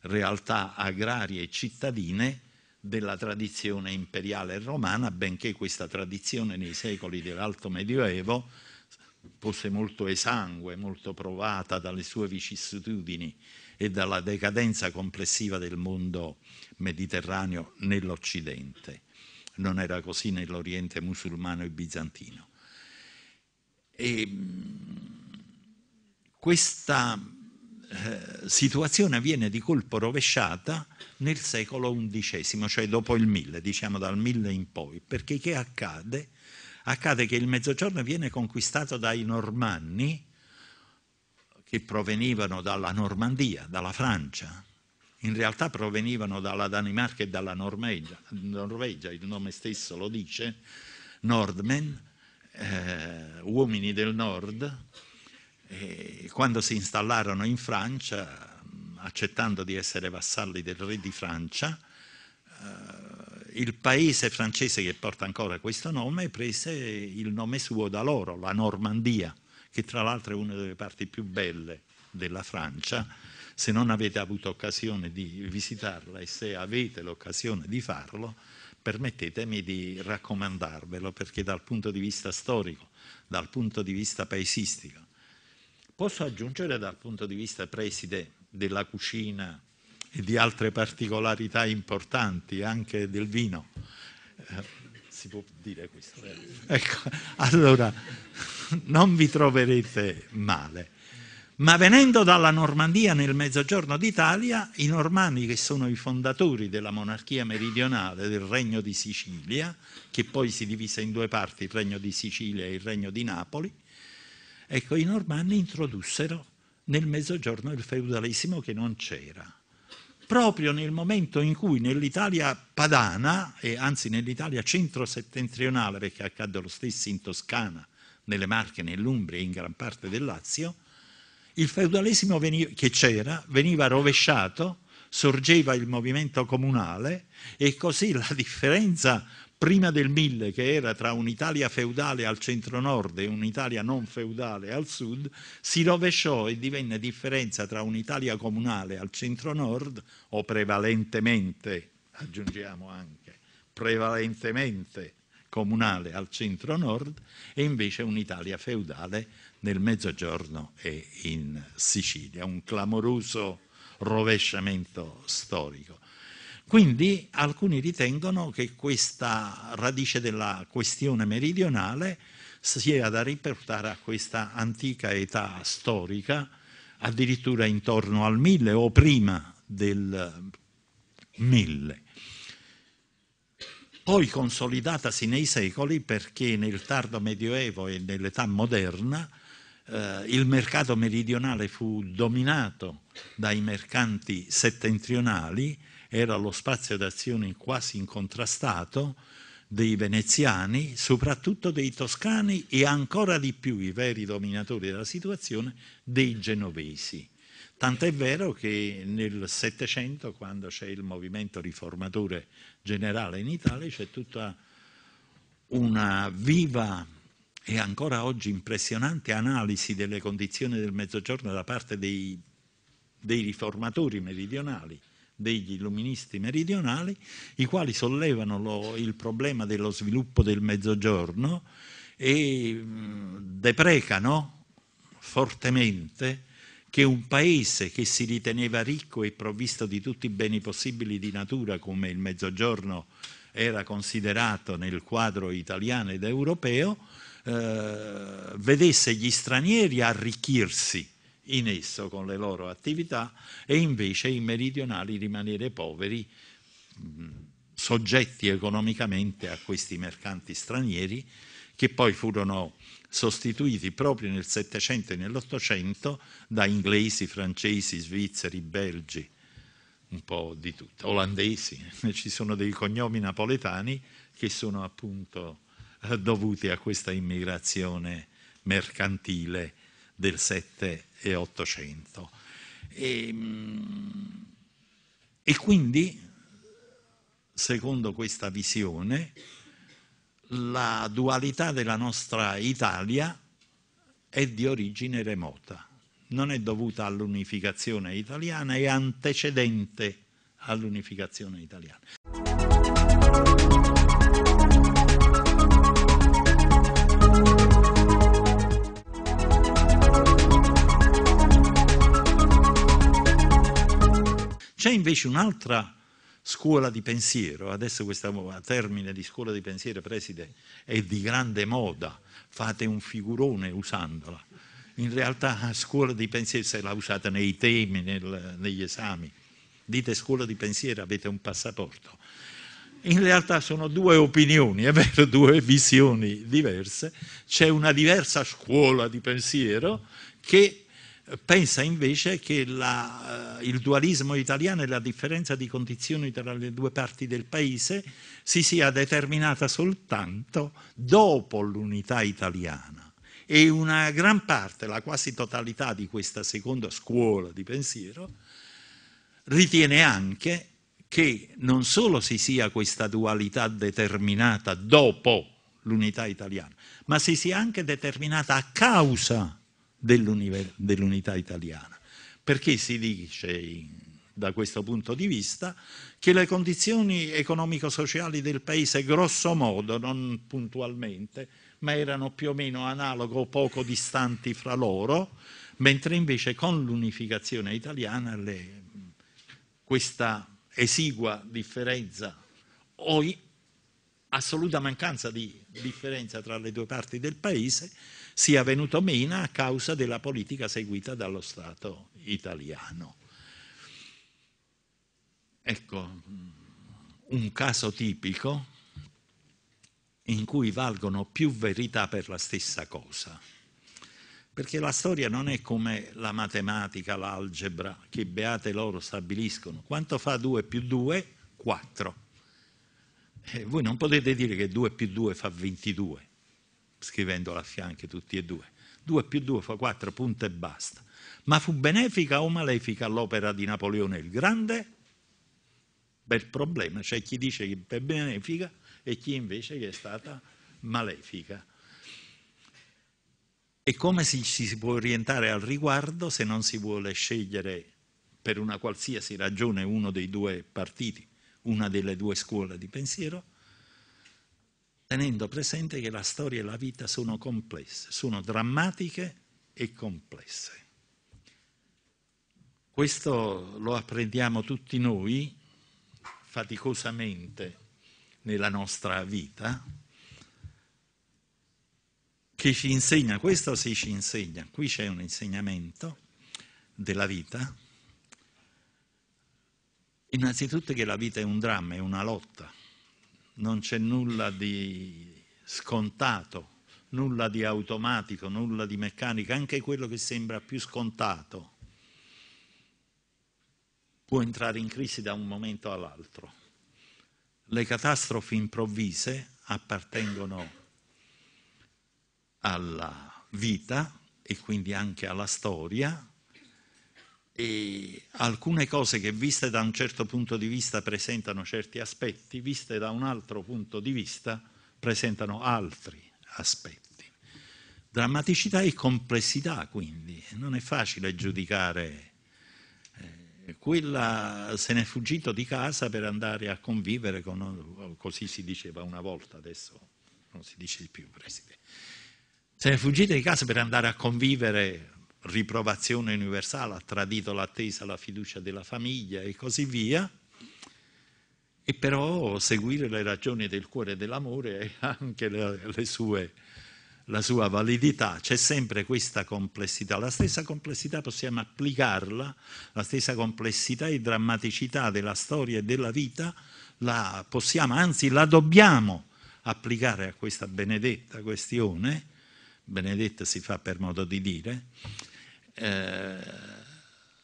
realtà agrarie e cittadine della tradizione imperiale romana, benché questa tradizione nei secoli dell'Alto Medioevo fosse molto esangue, molto provata dalle sue vicissitudini e dalla decadenza complessiva del mondo mediterraneo nell'Occidente. Non era così nell'Oriente musulmano e bizantino. E mm, questa eh, situazione viene di colpo rovesciata nel secolo XI, cioè dopo il 1000, diciamo dal 1000 in poi, perché che accade? accade che il Mezzogiorno viene conquistato dai normanni che provenivano dalla Normandia, dalla Francia. In realtà provenivano dalla Danimarca e dalla Norvegia, Norvegia il nome stesso lo dice, Nordmen, eh, uomini del nord, e quando si installarono in Francia, accettando di essere vassalli del re di Francia, eh, il paese francese che porta ancora questo nome prese il nome suo da loro, la Normandia, che tra l'altro è una delle parti più belle della Francia. Se non avete avuto occasione di visitarla e se avete l'occasione di farlo, permettetemi di raccomandarvelo perché dal punto di vista storico, dal punto di vista paesistico, posso aggiungere dal punto di vista preside della cucina e di altre particolarità importanti, anche del vino. Eh, si può dire questo? Eh? Ecco, allora non vi troverete male. Ma venendo dalla Normandia nel mezzogiorno d'Italia, i normanni che sono i fondatori della monarchia meridionale del Regno di Sicilia, che poi si divise in due parti, il Regno di Sicilia e il Regno di Napoli, ecco, i normanni introdussero nel mezzogiorno il feudalesimo che non c'era proprio nel momento in cui nell'Italia padana, e anzi nell'Italia centro-settentrionale, perché accadde lo stesso in Toscana, nelle Marche, nell'Umbria e in gran parte del Lazio, il feudalesimo veniva, che c'era veniva rovesciato, sorgeva il movimento comunale e così la differenza prima del 1000, che era tra un'Italia feudale al centro-nord e un'Italia non feudale al sud, si rovesciò e divenne differenza tra un'Italia comunale al centro-nord, o prevalentemente, aggiungiamo anche, prevalentemente comunale al centro-nord, e invece un'Italia feudale nel mezzogiorno e in Sicilia. Un clamoroso rovesciamento storico. Quindi alcuni ritengono che questa radice della questione meridionale sia da riportare a questa antica età storica, addirittura intorno al 1000 o prima del 1000 poi consolidatasi nei secoli perché nel tardo medioevo e nell'età moderna eh, il mercato meridionale fu dominato dai mercanti settentrionali era lo spazio d'azione quasi incontrastato dei veneziani, soprattutto dei toscani e ancora di più i veri dominatori della situazione dei genovesi. Tant'è vero che nel Settecento, quando c'è il movimento riformatore generale in Italia, c'è tutta una viva e ancora oggi impressionante analisi delle condizioni del Mezzogiorno da parte dei, dei riformatori meridionali degli illuministi meridionali, i quali sollevano lo, il problema dello sviluppo del mezzogiorno e deprecano fortemente che un paese che si riteneva ricco e provvisto di tutti i beni possibili di natura, come il mezzogiorno era considerato nel quadro italiano ed europeo, eh, vedesse gli stranieri arricchirsi in esso con le loro attività e invece i meridionali rimanere poveri, soggetti economicamente a questi mercanti stranieri che poi furono sostituiti proprio nel Settecento e nell'Ottocento da inglesi, francesi, svizzeri, belgi, un po' di tutto, olandesi, ci sono dei cognomi napoletani che sono appunto eh, dovuti a questa immigrazione mercantile del 7 e 800. E, ehm, e quindi, secondo questa visione, la dualità della nostra Italia è di origine remota, non è dovuta all'unificazione italiana, è antecedente all'unificazione italiana. C'è invece un'altra scuola di pensiero, adesso questo termine di scuola di pensiero, preside, è di grande moda, fate un figurone usandola. In realtà scuola di pensiero se la usate nei temi, nel, negli esami. Dite scuola di pensiero, avete un passaporto. In realtà sono due opinioni, è vero, due visioni diverse. C'è una diversa scuola di pensiero che pensa invece che la, eh, il dualismo italiano e la differenza di condizioni tra le due parti del paese si sia determinata soltanto dopo l'unità italiana e una gran parte, la quasi totalità di questa seconda scuola di pensiero ritiene anche che non solo si sia questa dualità determinata dopo l'unità italiana, ma si sia anche determinata a causa di dell'unità italiana, perché si dice da questo punto di vista che le condizioni economico-sociali del paese grosso modo, non puntualmente, ma erano più o meno analogo o poco distanti fra loro, mentre invece con l'unificazione italiana le, questa esigua differenza o assoluta mancanza di differenza tra le due parti del paese sia venuto meno a causa della politica seguita dallo Stato italiano. Ecco, un caso tipico in cui valgono più verità per la stessa cosa. Perché la storia non è come la matematica, l'algebra, che beate loro stabiliscono. Quanto fa 2 più 2? 4. E voi non potete dire che 2 più 2 fa 22 scrivendolo a fianco tutti e due. 2 più 2 fa 4, punto e basta. Ma fu benefica o malefica l'opera di Napoleone il Grande? Bel problema, c'è chi dice che è benefica e chi invece che è stata malefica. E come si, si può orientare al riguardo se non si vuole scegliere per una qualsiasi ragione uno dei due partiti, una delle due scuole di pensiero? tenendo presente che la storia e la vita sono complesse, sono drammatiche e complesse. Questo lo apprendiamo tutti noi faticosamente nella nostra vita. Chi ci insegna questo si ci insegna, qui c'è un insegnamento della vita. Innanzitutto che la vita è un dramma, è una lotta non c'è nulla di scontato, nulla di automatico, nulla di meccanico, anche quello che sembra più scontato può entrare in crisi da un momento all'altro. Le catastrofi improvvise appartengono alla vita e quindi anche alla storia e alcune cose che viste da un certo punto di vista presentano certi aspetti, viste da un altro punto di vista presentano altri aspetti. Drammaticità e complessità quindi, non è facile giudicare eh, quella se n'è fuggito di casa per andare a convivere con, così si diceva una volta, adesso non si dice di più, Presidente. Se n'è fuggito di casa per andare a convivere riprovazione universale, ha tradito l'attesa, la fiducia della famiglia e così via, e però seguire le ragioni del cuore e dell'amore e anche le, le sue, la sua validità. C'è sempre questa complessità. La stessa complessità possiamo applicarla, la stessa complessità e drammaticità della storia e della vita la possiamo, anzi la dobbiamo applicare a questa benedetta questione, benedetta si fa per modo di dire, eh,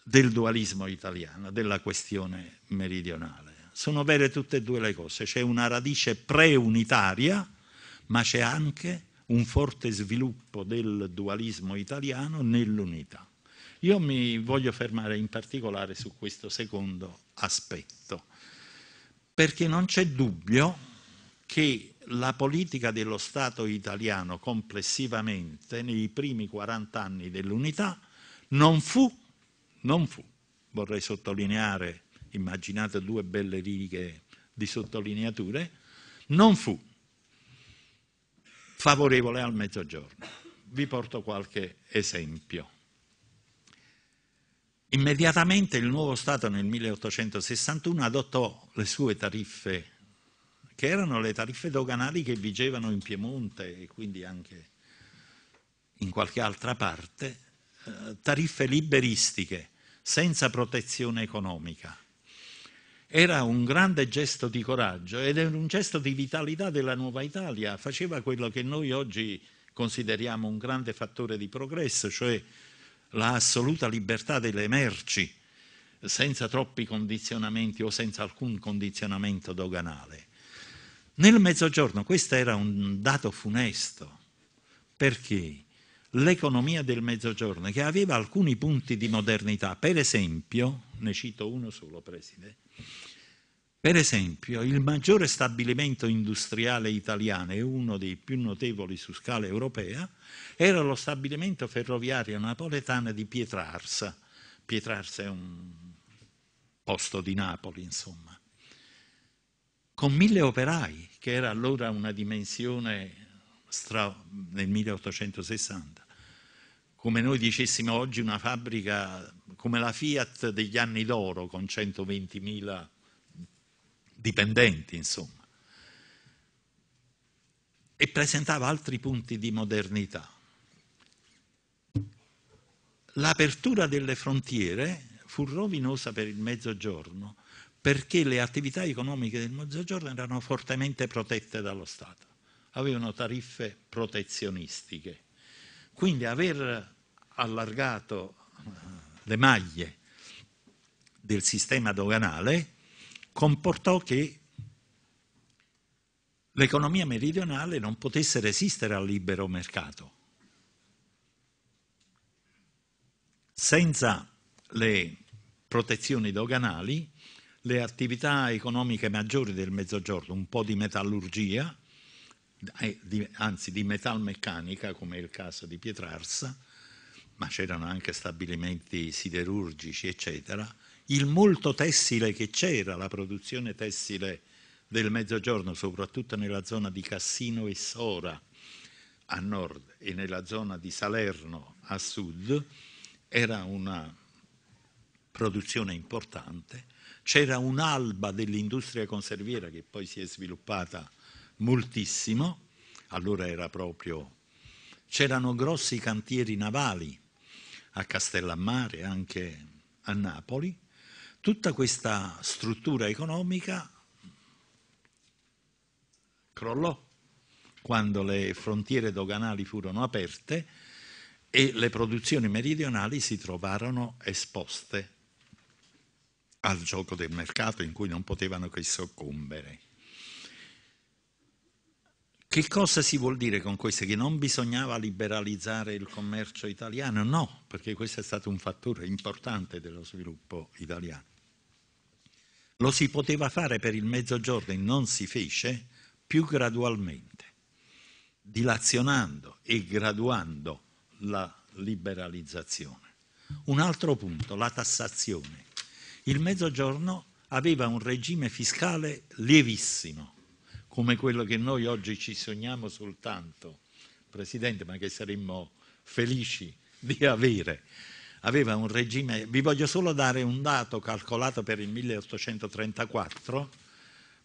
del dualismo italiano, della questione meridionale. Sono vere tutte e due le cose, c'è una radice preunitaria, ma c'è anche un forte sviluppo del dualismo italiano nell'unità. Io mi voglio fermare in particolare su questo secondo aspetto, perché non c'è dubbio che la politica dello Stato italiano complessivamente nei primi 40 anni dell'unità non fu, non fu, vorrei sottolineare, immaginate due belle righe di sottolineature, non fu favorevole al mezzogiorno. Vi porto qualche esempio. Immediatamente il nuovo Stato nel 1861 adottò le sue tariffe, che erano le tariffe doganali che vigevano in Piemonte e quindi anche in qualche altra parte, eh, tariffe liberistiche, senza protezione economica. Era un grande gesto di coraggio ed era un gesto di vitalità della nuova Italia, faceva quello che noi oggi consideriamo un grande fattore di progresso, cioè l'assoluta libertà delle merci, senza troppi condizionamenti o senza alcun condizionamento doganale. Nel mezzogiorno questo era un dato funesto, perché? l'economia del Mezzogiorno, che aveva alcuni punti di modernità. Per esempio, ne cito uno solo, Presidente, per esempio il maggiore stabilimento industriale italiano e uno dei più notevoli su scala europea era lo stabilimento ferroviario napoletano di Pietrarsa. Pietrarsa è un posto di Napoli, insomma, con mille operai, che era allora una dimensione stra- nel 1860. Come noi dicessimo oggi una fabbrica come la Fiat degli anni d'oro con 120.000 dipendenti, insomma. E presentava altri punti di modernità. L'apertura delle frontiere fu rovinosa per il Mezzogiorno perché le attività economiche del Mezzogiorno erano fortemente protette dallo Stato avevano tariffe protezionistiche. Quindi aver allargato eh, le maglie del sistema doganale comportò che l'economia meridionale non potesse resistere al libero mercato. Senza le protezioni doganali, le attività economiche maggiori del Mezzogiorno, un po' di metallurgia, eh, anzi di metalmeccanica, come è il caso di Pietrarsa, ma c'erano anche stabilimenti siderurgici, eccetera, il molto tessile che c'era, la produzione tessile del Mezzogiorno, soprattutto nella zona di Cassino e Sora a nord e nella zona di Salerno a sud, era una produzione importante. C'era un'alba dell'industria conserviera che poi si è sviluppata moltissimo, allora era proprio... c'erano grossi cantieri navali a Castellammare, anche a Napoli, tutta questa struttura economica crollò quando le frontiere doganali furono aperte e le produzioni meridionali si trovarono esposte al gioco del mercato in cui non potevano che soccombere. Che cosa si vuol dire con questo? Che non bisognava liberalizzare il commercio italiano? No, perché questo è stato un fattore importante dello sviluppo italiano. Lo si poteva fare per il mezzogiorno e non si fece più gradualmente, dilazionando e graduando la liberalizzazione. Un altro punto, la tassazione. Il mezzogiorno aveva un regime fiscale lievissimo, come quello che noi oggi ci sogniamo soltanto, Presidente, ma che saremmo felici di avere. Aveva un regime, vi voglio solo dare un dato calcolato per il 1834,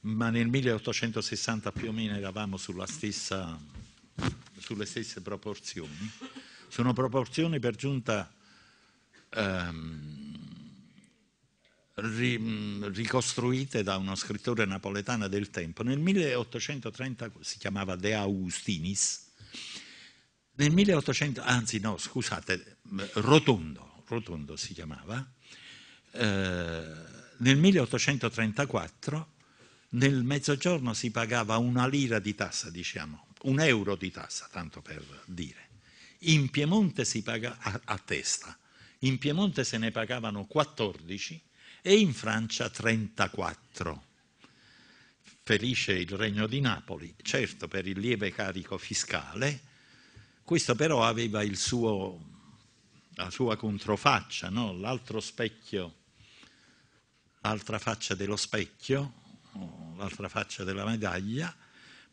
ma nel 1860 più o meno eravamo stessa, sulle stesse proporzioni. Sono proporzioni per giunta ehm, ricostruite da uno scrittore napoletano del tempo. Nel 1830 si chiamava De Augustinis, nel 1800, anzi no, scusate, Rotondo, Rotondo si chiamava, eh, nel 1834 nel mezzogiorno si pagava una lira di tassa, diciamo, un euro di tassa, tanto per dire. In Piemonte si paga a, a testa, in Piemonte se ne pagavano 14 e in Francia 34. Felice il Regno di Napoli, certo per il lieve carico fiscale, questo però aveva suo, la sua controfaccia, no? l'altro specchio, l'altra faccia dello specchio, l'altra faccia della medaglia,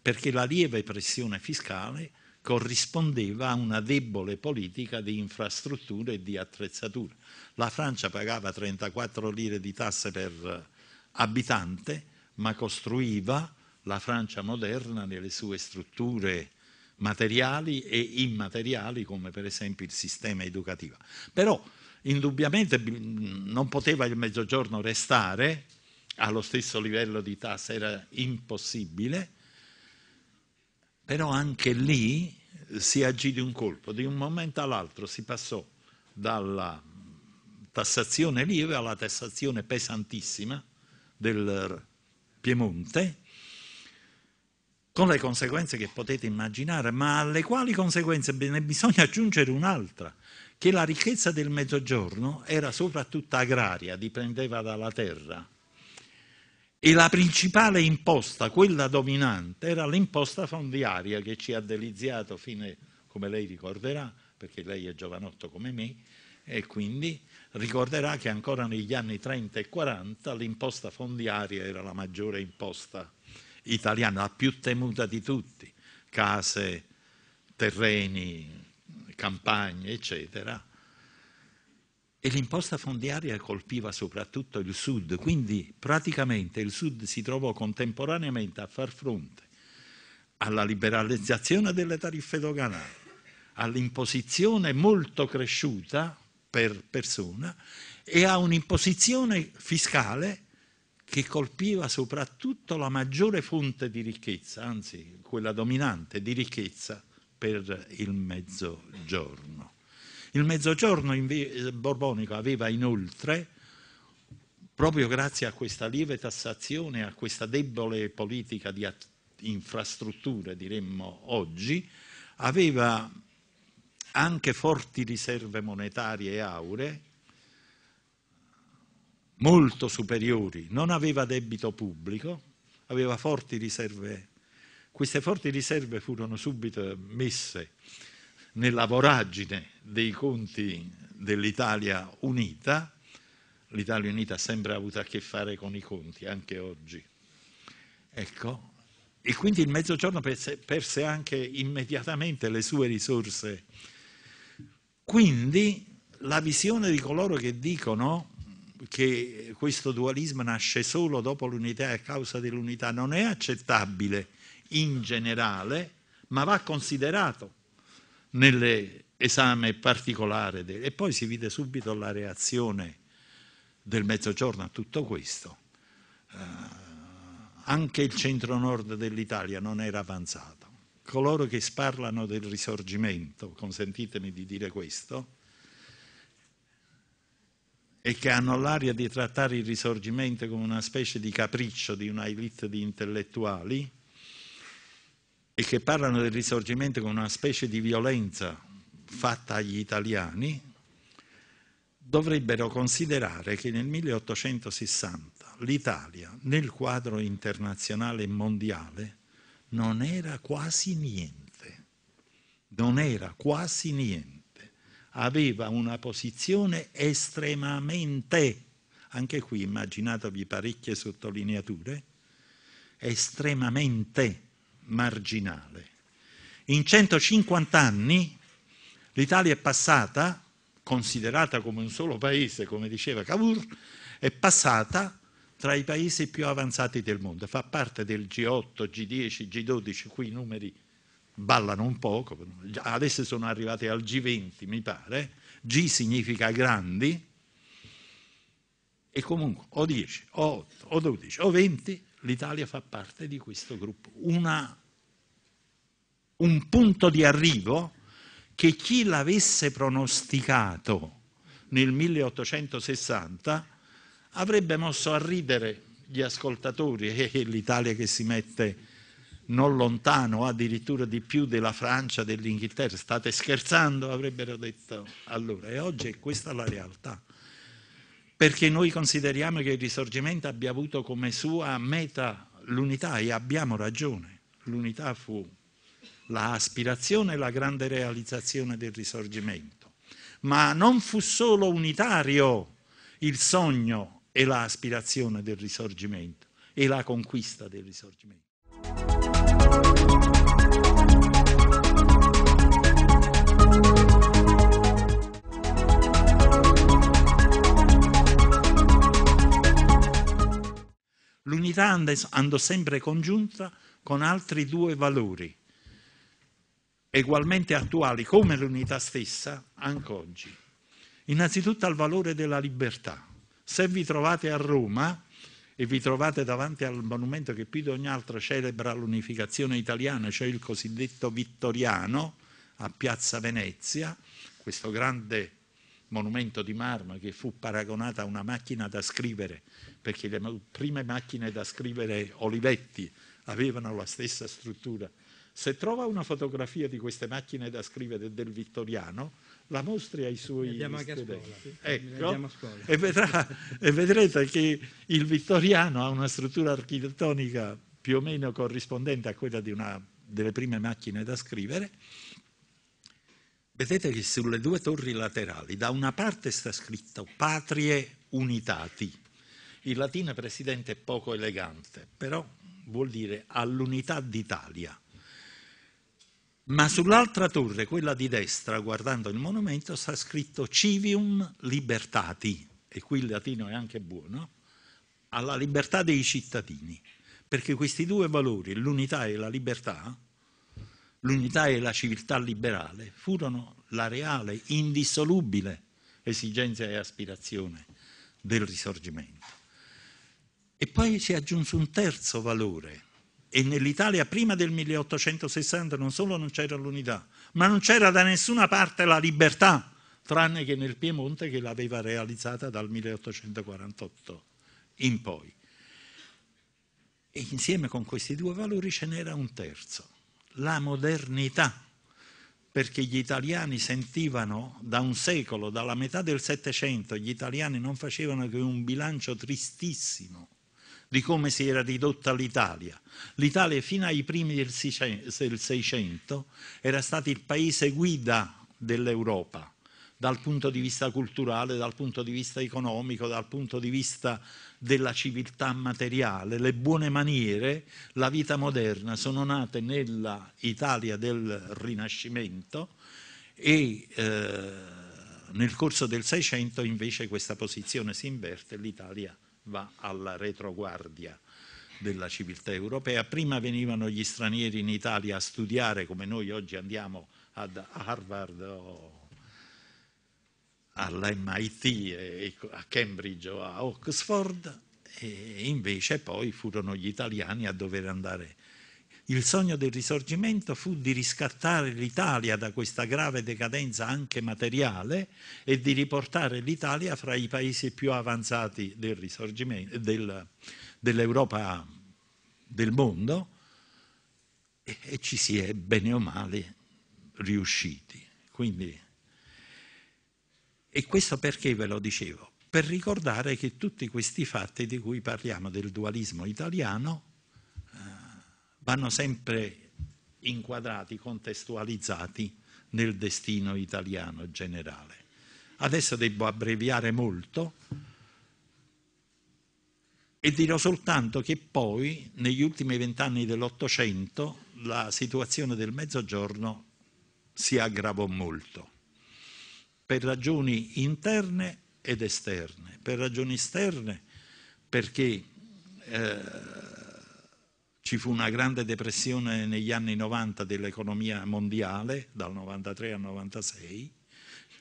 perché la lieve pressione fiscale corrispondeva a una debole politica di infrastrutture e di attrezzature. La Francia pagava 34 lire di tasse per abitante, ma costruiva la Francia moderna nelle sue strutture materiali e immateriali, come per esempio il sistema educativo. Però indubbiamente non poteva il Mezzogiorno restare allo stesso livello di tasse, era impossibile però anche lì eh, si agì di un colpo, di un momento all'altro si passò dalla tassazione lieve alla tassazione pesantissima del Piemonte, con le conseguenze che potete immaginare, ma alle quali conseguenze ne bisogna aggiungere un'altra, che la ricchezza del Mezzogiorno era soprattutto agraria, dipendeva dalla terra e la principale imposta, quella dominante, era l'imposta fondiaria che ci ha deliziato fine, come lei ricorderà, perché lei è giovanotto come me, e quindi ricorderà che ancora negli anni 30 e 40 l'imposta fondiaria era la maggiore imposta italiana, la più temuta di tutti, case, terreni, campagne, eccetera e l'imposta fondiaria colpiva soprattutto il sud, quindi praticamente il sud si trovò contemporaneamente a far fronte alla liberalizzazione delle tariffe doganali, all'imposizione molto cresciuta per persona e a un'imposizione fiscale che colpiva soprattutto la maggiore fonte di ricchezza, anzi quella dominante di ricchezza per il mezzogiorno. Il mezzogiorno eh, borbonico aveva inoltre, proprio grazie a questa lieve tassazione, a questa debole politica di infrastrutture, diremmo oggi, aveva anche forti riserve monetarie e auree, molto superiori, non aveva debito pubblico, aveva forti riserve. Queste forti riserve furono subito messe nella voragine dei conti dell'Italia unita, l'Italia unita ha sempre avuto a che fare con i conti anche oggi, ecco, e quindi il Mezzogiorno perse, perse anche immediatamente le sue risorse. Quindi la visione di coloro che dicono che questo dualismo nasce solo dopo l'unità e a causa dell'unità non è accettabile in generale, ma va considerato nell'esame particolare. De... E poi si vide subito la reazione del Mezzogiorno a tutto questo. Eh, anche il centro-nord dell'Italia non era avanzato. Coloro che sparlano del risorgimento, consentitemi di dire questo, e che hanno l'aria di trattare il risorgimento come una specie di capriccio di una elite di intellettuali, e che parlano del risorgimento con una specie di violenza fatta agli italiani, dovrebbero considerare che nel 1860 l'Italia, nel quadro internazionale e mondiale, non era quasi niente, non era quasi niente, aveva una posizione estremamente, anche qui immaginatevi parecchie sottolineature, estremamente marginale. In 150 anni l'Italia è passata, considerata come un solo paese, come diceva Cavour, è passata tra i paesi più avanzati del mondo, fa parte del G8, G10, G12, qui i numeri ballano un poco, adesso sono arrivati al G20 mi pare, G significa grandi, e comunque o 10, o 8, o 12, o 20, l'Italia fa parte di questo gruppo, una un punto di arrivo che chi l'avesse pronosticato nel 1860 avrebbe mosso a ridere gli ascoltatori e eh, eh, l'Italia che si mette non lontano, addirittura di più della Francia, dell'Inghilterra, state scherzando, avrebbero detto allora. E oggi è questa la realtà, perché noi consideriamo che il risorgimento abbia avuto come sua meta l'unità e abbiamo ragione, l'unità fu la aspirazione e la grande realizzazione del risorgimento. Ma non fu solo unitario il sogno e l'aspirazione del risorgimento e la conquista del risorgimento. L'unità andò sempre congiunta con altri due valori, egualmente attuali come l'unità stessa, anche oggi. Innanzitutto al valore della libertà. Se vi trovate a Roma e vi trovate davanti al monumento che più di ogni altro celebra l'unificazione italiana, cioè il cosiddetto Vittoriano, a Piazza Venezia, questo grande monumento di marmo che fu paragonato a una macchina da scrivere, perché le prime macchine da scrivere Olivetti avevano la stessa struttura se trova una fotografia di queste macchine da scrivere del Vittoriano, la mostri ai suoi studenti. Ecco, e, vedrà, e vedrete che il Vittoriano ha una struttura architettonica più o meno corrispondente a quella di una delle prime macchine da scrivere. Vedete che sulle due torri laterali, da una parte sta scritto patrie unitati. Il latino, presidente, è poco elegante, però vuol dire all'unità d'Italia ma sull'altra torre, quella di destra, guardando il monumento, sta scritto Civium Libertati, e qui il latino è anche buono, alla libertà dei cittadini, perché questi due valori, l'unità e la libertà, l'unità e la civiltà liberale, furono la reale, indissolubile esigenza e aspirazione del risorgimento. E poi si aggiunse un terzo valore, e nell'Italia prima del 1860 non solo non c'era l'unità, ma non c'era da nessuna parte la libertà, tranne che nel Piemonte che l'aveva realizzata dal 1848 in poi. E insieme con questi due valori ce n'era un terzo, la modernità, perché gli italiani sentivano da un secolo, dalla metà del Settecento, gli italiani non facevano che un bilancio tristissimo di come si era ridotta l'Italia. L'Italia fino ai primi del Seicento era stato il paese guida dell'Europa dal punto di vista culturale, dal punto di vista economico, dal punto di vista della civiltà materiale. Le buone maniere, la vita moderna sono nate nell'Italia del Rinascimento e eh, nel corso del Seicento invece questa posizione si inverte e l'Italia va alla retroguardia della civiltà europea. Prima venivano gli stranieri in Italia a studiare, come noi oggi andiamo ad Harvard o all'MIT, a Cambridge o a Oxford, e invece poi furono gli italiani a dover andare il sogno del risorgimento fu di riscattare l'Italia da questa grave decadenza anche materiale e di riportare l'Italia fra i paesi più avanzati del del, dell'Europa del mondo e, e ci si è bene o male riusciti. Quindi, e questo perché ve lo dicevo? Per ricordare che tutti questi fatti di cui parliamo del dualismo italiano vanno sempre inquadrati, contestualizzati nel destino italiano generale. Adesso devo abbreviare molto e dirò soltanto che poi negli ultimi vent'anni dell'Ottocento la situazione del Mezzogiorno si aggravò molto per ragioni interne ed esterne, per ragioni esterne perché eh, ci fu una grande depressione negli anni 90 dell'economia mondiale, dal 93 al 96,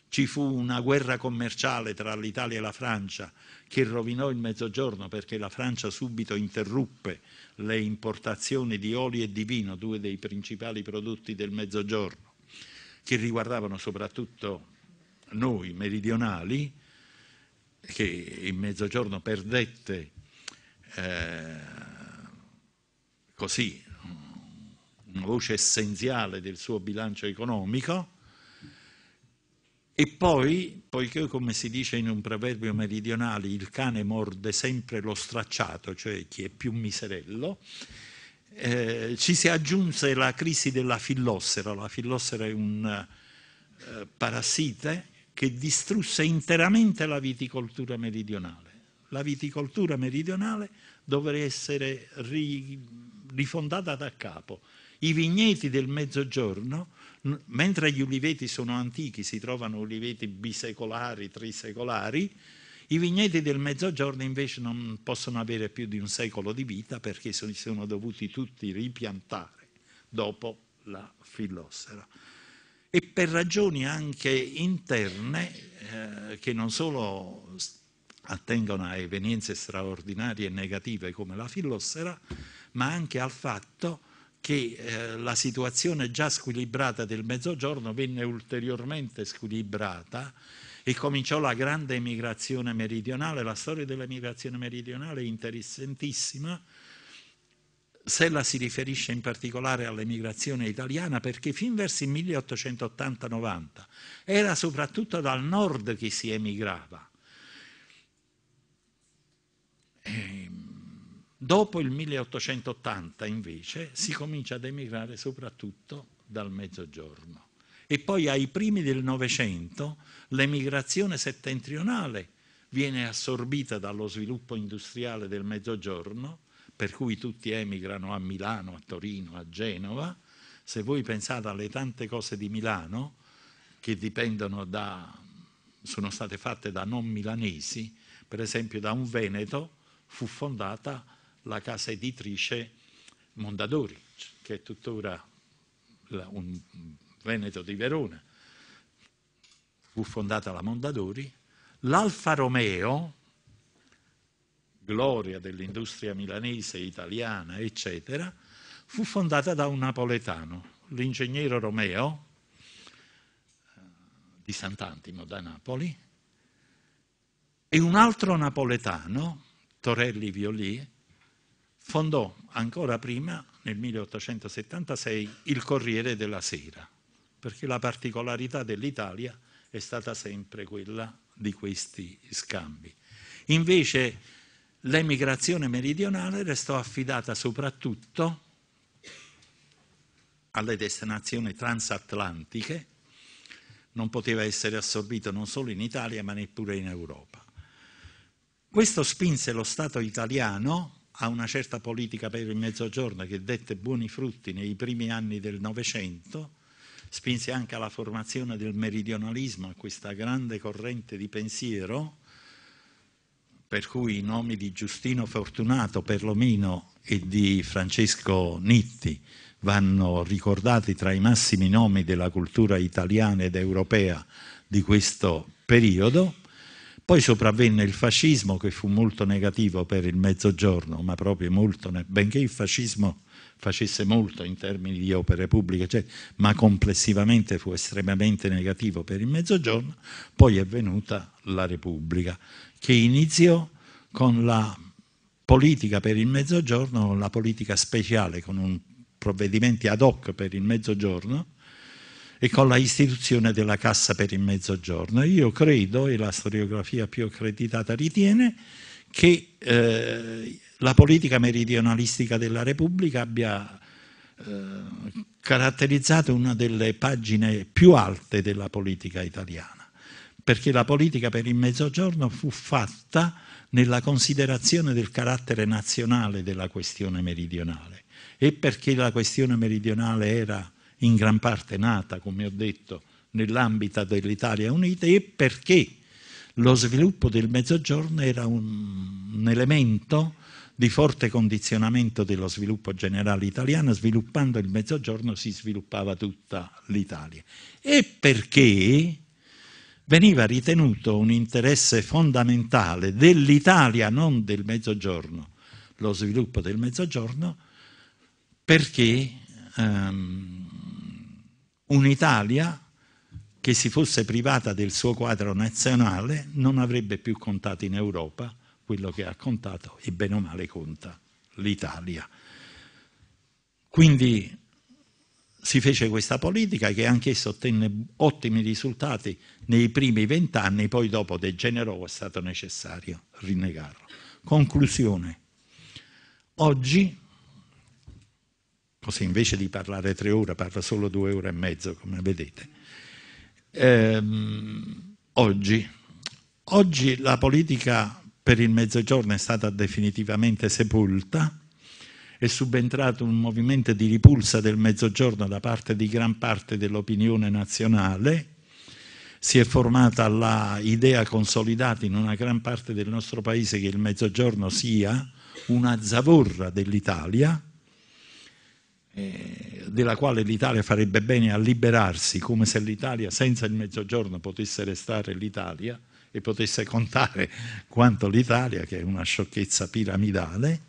ci fu una guerra commerciale tra l'Italia e la Francia che rovinò il mezzogiorno perché la Francia subito interruppe le importazioni di olio e di vino, due dei principali prodotti del mezzogiorno, che riguardavano soprattutto noi meridionali, che il mezzogiorno perdette eh, così una voce essenziale del suo bilancio economico, e poi, poiché come si dice in un proverbio meridionale, il cane morde sempre lo stracciato, cioè chi è più miserello, eh, ci si aggiunse la crisi della fillossera. La fillossera è un eh, parassite che distrusse interamente la viticoltura meridionale. La viticoltura meridionale doveva essere ri, rifondata da capo. I vigneti del Mezzogiorno, mentre gli uliveti sono antichi, si trovano uliveti bisecolari, trisecolari, i vigneti del Mezzogiorno invece non possono avere più di un secolo di vita perché si sono dovuti tutti ripiantare dopo la fillossera. E per ragioni anche interne, eh, che non solo attengono a evenienze straordinarie e negative come la fillossera, ma anche al fatto che eh, la situazione già squilibrata del Mezzogiorno venne ulteriormente squilibrata e cominciò la grande emigrazione meridionale. La storia dell'emigrazione meridionale è interessantissima se la si riferisce in particolare all'emigrazione italiana, perché fin verso il 1880-90 era soprattutto dal nord che si emigrava Ehm, dopo il 1880 invece si comincia ad emigrare soprattutto dal mezzogiorno e poi ai primi del Novecento l'emigrazione settentrionale viene assorbita dallo sviluppo industriale del mezzogiorno, per cui tutti emigrano a Milano, a Torino, a Genova. Se voi pensate alle tante cose di Milano che dipendono da, sono state fatte da non milanesi, per esempio da un veneto, fu fondata la casa editrice Mondadori, che è tuttora un Veneto di Verona. Fu fondata la Mondadori. L'Alfa Romeo, gloria dell'industria milanese, italiana, eccetera, fu fondata da un napoletano, l'ingegnere Romeo eh, di Sant'Antimo da Napoli e un altro napoletano Torelli Violì, fondò ancora prima, nel 1876, il Corriere della Sera, perché la particolarità dell'Italia è stata sempre quella di questi scambi. Invece l'emigrazione meridionale restò affidata soprattutto alle destinazioni transatlantiche, non poteva essere assorbito non solo in Italia ma neppure in Europa. Questo spinse lo Stato italiano a una certa politica per il Mezzogiorno che dette buoni frutti nei primi anni del Novecento, spinse anche alla formazione del meridionalismo, a questa grande corrente di pensiero, per cui i nomi di Giustino Fortunato perlomeno e di Francesco Nitti vanno ricordati tra i massimi nomi della cultura italiana ed europea di questo periodo, poi sopravvenne il fascismo che fu molto negativo per il mezzogiorno, ma proprio molto, benché il fascismo facesse molto in termini di opere pubbliche, cioè, ma complessivamente fu estremamente negativo per il mezzogiorno, poi è venuta la Repubblica, che iniziò con la politica per il mezzogiorno, la politica speciale con provvedimenti ad hoc per il mezzogiorno, e con la istituzione della Cassa per il Mezzogiorno. Io credo, e la storiografia più accreditata ritiene, che eh, la politica meridionalistica della Repubblica abbia eh, caratterizzato una delle pagine più alte della politica italiana, perché la politica per il Mezzogiorno fu fatta nella considerazione del carattere nazionale della questione meridionale e perché la questione meridionale era in gran parte nata, come ho detto, nell'ambito dell'Italia Unita e perché lo sviluppo del Mezzogiorno era un, un elemento di forte condizionamento dello sviluppo generale italiano, sviluppando il Mezzogiorno si sviluppava tutta l'Italia. E perché veniva ritenuto un interesse fondamentale dell'Italia, non del Mezzogiorno, lo sviluppo del Mezzogiorno, perché ehm, un'Italia che si fosse privata del suo quadro nazionale non avrebbe più contato in Europa quello che ha contato e bene o male conta l'Italia. Quindi si fece questa politica che anch'essa ottenne ottimi risultati nei primi vent'anni, poi dopo degenerò, è stato necessario rinnegarlo. Conclusione. Oggi così invece di parlare tre ore parla solo due ore e mezzo, come vedete. Ehm, oggi, oggi la politica per il mezzogiorno è stata definitivamente sepolta, è subentrato un movimento di ripulsa del mezzogiorno da parte di gran parte dell'opinione nazionale, si è formata l'idea consolidata in una gran parte del nostro paese che il mezzogiorno sia una zavorra dell'Italia, eh, della quale l'Italia farebbe bene a liberarsi, come se l'Italia senza il Mezzogiorno potesse restare l'Italia e potesse contare quanto l'Italia, che è una sciocchezza piramidale,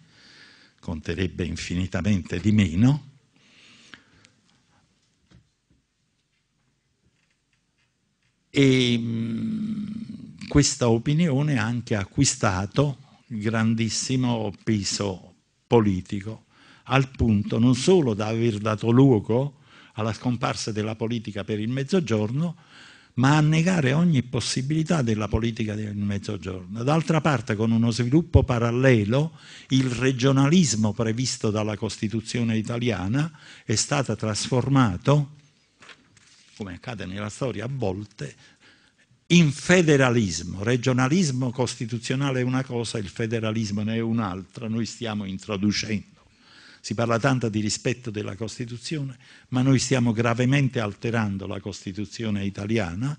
conterebbe infinitamente di meno. E mm, questa opinione ha anche acquistato grandissimo peso politico al punto non solo da aver dato luogo alla scomparsa della politica per il mezzogiorno, ma a negare ogni possibilità della politica del mezzogiorno. D'altra parte, con uno sviluppo parallelo, il regionalismo previsto dalla Costituzione italiana è stato trasformato, come accade nella storia a volte, in federalismo. Regionalismo costituzionale è una cosa, il federalismo ne è un'altra, noi stiamo introducendo si parla tanto di rispetto della Costituzione, ma noi stiamo gravemente alterando la Costituzione italiana,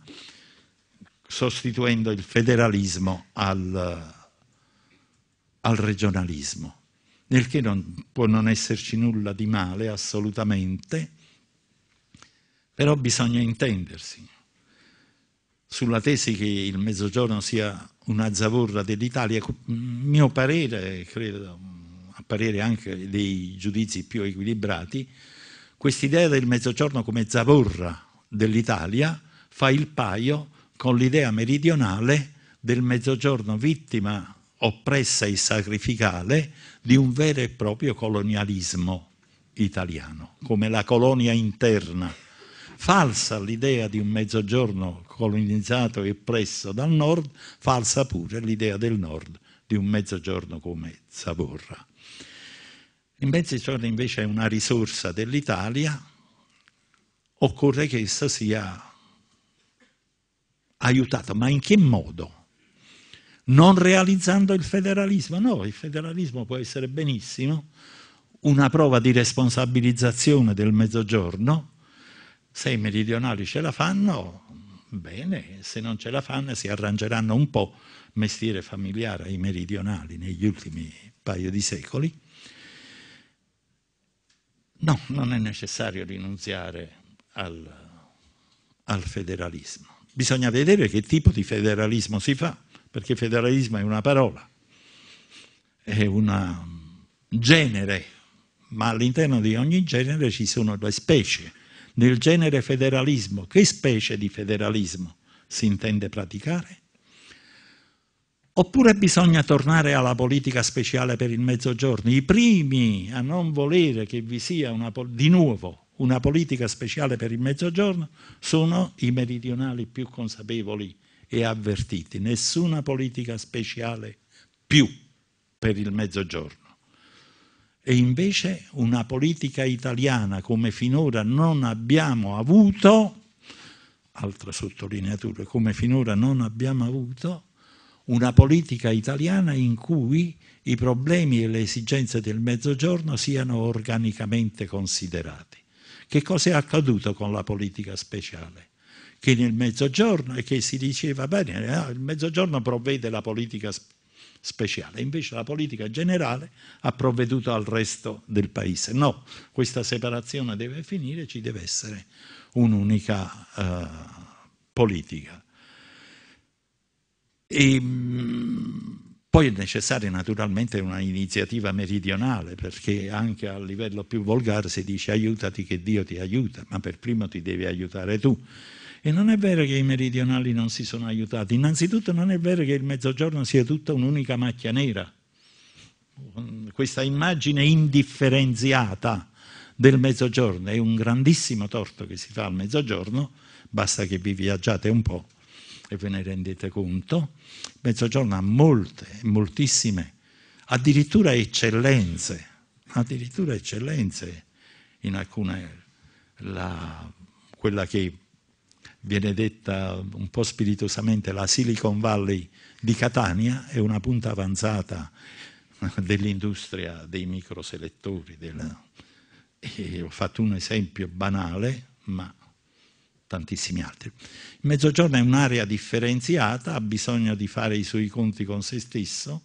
sostituendo il federalismo al, al regionalismo, nel che non può non esserci nulla di male assolutamente, però bisogna intendersi sulla tesi che il Mezzogiorno sia una zavorra dell'Italia, mio parere, credo, parere anche dei giudizi più equilibrati, quest'idea del mezzogiorno come zavorra dell'Italia fa il paio con l'idea meridionale del mezzogiorno vittima oppressa e sacrificale di un vero e proprio colonialismo italiano, come la colonia interna. Falsa l'idea di un mezzogiorno colonizzato e oppresso dal nord, falsa pure l'idea del nord di un mezzogiorno come Zavorra. In Mezzogiorno invece è una risorsa dell'Italia, occorre che essa sia aiutata, ma in che modo? Non realizzando il federalismo? No, il federalismo può essere benissimo una prova di responsabilizzazione del Mezzogiorno, se i meridionali ce la fanno, bene, se non ce la fanno si arrangeranno un po', mestiere familiare ai meridionali negli ultimi paio di secoli, No, non è necessario rinunziare al, al federalismo. Bisogna vedere che tipo di federalismo si fa, perché federalismo è una parola, è un genere, ma all'interno di ogni genere ci sono le specie. Nel genere federalismo, che specie di federalismo si intende praticare? Oppure bisogna tornare alla politica speciale per il mezzogiorno. I primi a non volere che vi sia una, di nuovo una politica speciale per il mezzogiorno sono i meridionali più consapevoli e avvertiti. Nessuna politica speciale più per il mezzogiorno. E invece una politica italiana come finora non abbiamo avuto, altra sottolineatura, come finora non abbiamo avuto, una politica italiana in cui i problemi e le esigenze del Mezzogiorno siano organicamente considerati. Che cosa è accaduto con la politica speciale? Che nel Mezzogiorno, e che si diceva bene, ah, il Mezzogiorno provvede alla politica speciale, invece la politica generale ha provveduto al resto del Paese. No, questa separazione deve finire, ci deve essere un'unica eh, politica. E, ehm, poi è necessaria naturalmente un'iniziativa meridionale, perché anche a livello più volgare si dice aiutati che Dio ti aiuta, ma per primo ti devi aiutare tu. E non è vero che i meridionali non si sono aiutati, innanzitutto non è vero che il mezzogiorno sia tutta un'unica macchia nera, questa immagine indifferenziata del mezzogiorno è un grandissimo torto che si fa al mezzogiorno, basta che vi viaggiate un po' e ve ne rendete conto, Mezzogiorno ha molte, moltissime, addirittura eccellenze, addirittura eccellenze in alcune, la, quella che viene detta un po' spiritosamente la Silicon Valley di Catania è una punta avanzata dell'industria dei microselettori. Della... ho fatto un esempio banale, ma tantissimi altri. Il Mezzogiorno è un'area differenziata, ha bisogno di fare i suoi conti con se stesso,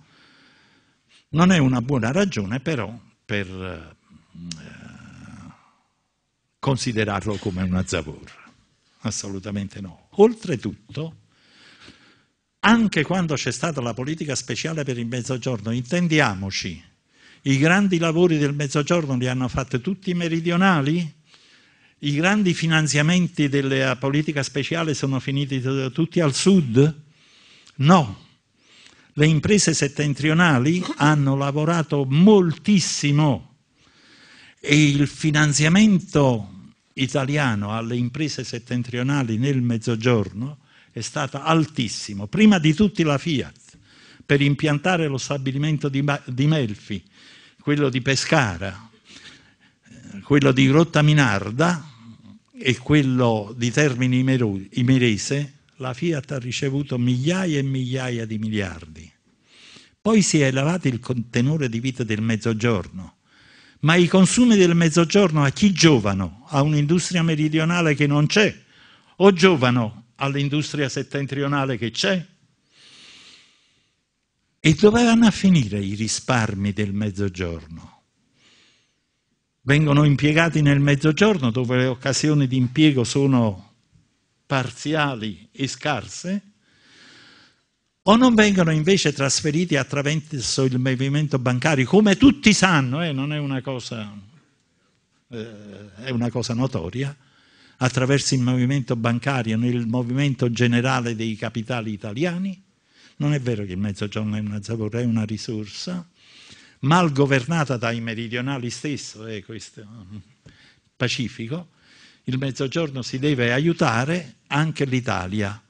non è una buona ragione però per eh, considerarlo come una zavorra, assolutamente no. Oltretutto, anche quando c'è stata la politica speciale per il Mezzogiorno, intendiamoci, i grandi lavori del Mezzogiorno li hanno fatti tutti i meridionali? i grandi finanziamenti della politica speciale sono finiti tutti al sud? No. Le imprese settentrionali hanno lavorato moltissimo e il finanziamento italiano alle imprese settentrionali nel mezzogiorno è stato altissimo, prima di tutti la Fiat, per impiantare lo stabilimento di, di Melfi, quello di Pescara, quello di Rottaminarda e quello di Termini Imerese, la Fiat ha ricevuto migliaia e migliaia di miliardi. Poi si è elevato il tenore di vita del mezzogiorno, ma i consumi del mezzogiorno a chi giovano? A un'industria meridionale che non c'è o giovano all'industria settentrionale che c'è? E dove vanno a finire i risparmi del mezzogiorno? vengono impiegati nel mezzogiorno dove le occasioni di impiego sono parziali e scarse, o non vengono invece trasferiti attraverso il movimento bancario, come tutti sanno, eh, non è una cosa, eh, è una cosa notoria, attraverso il movimento bancario, nel movimento generale dei capitali italiani. Non è vero che il Mezzogiorno è una zavorra, è una risorsa, mal governata dai meridionali stesso, eh, questo, mm, pacifico, il Mezzogiorno si deve aiutare, anche l'Italia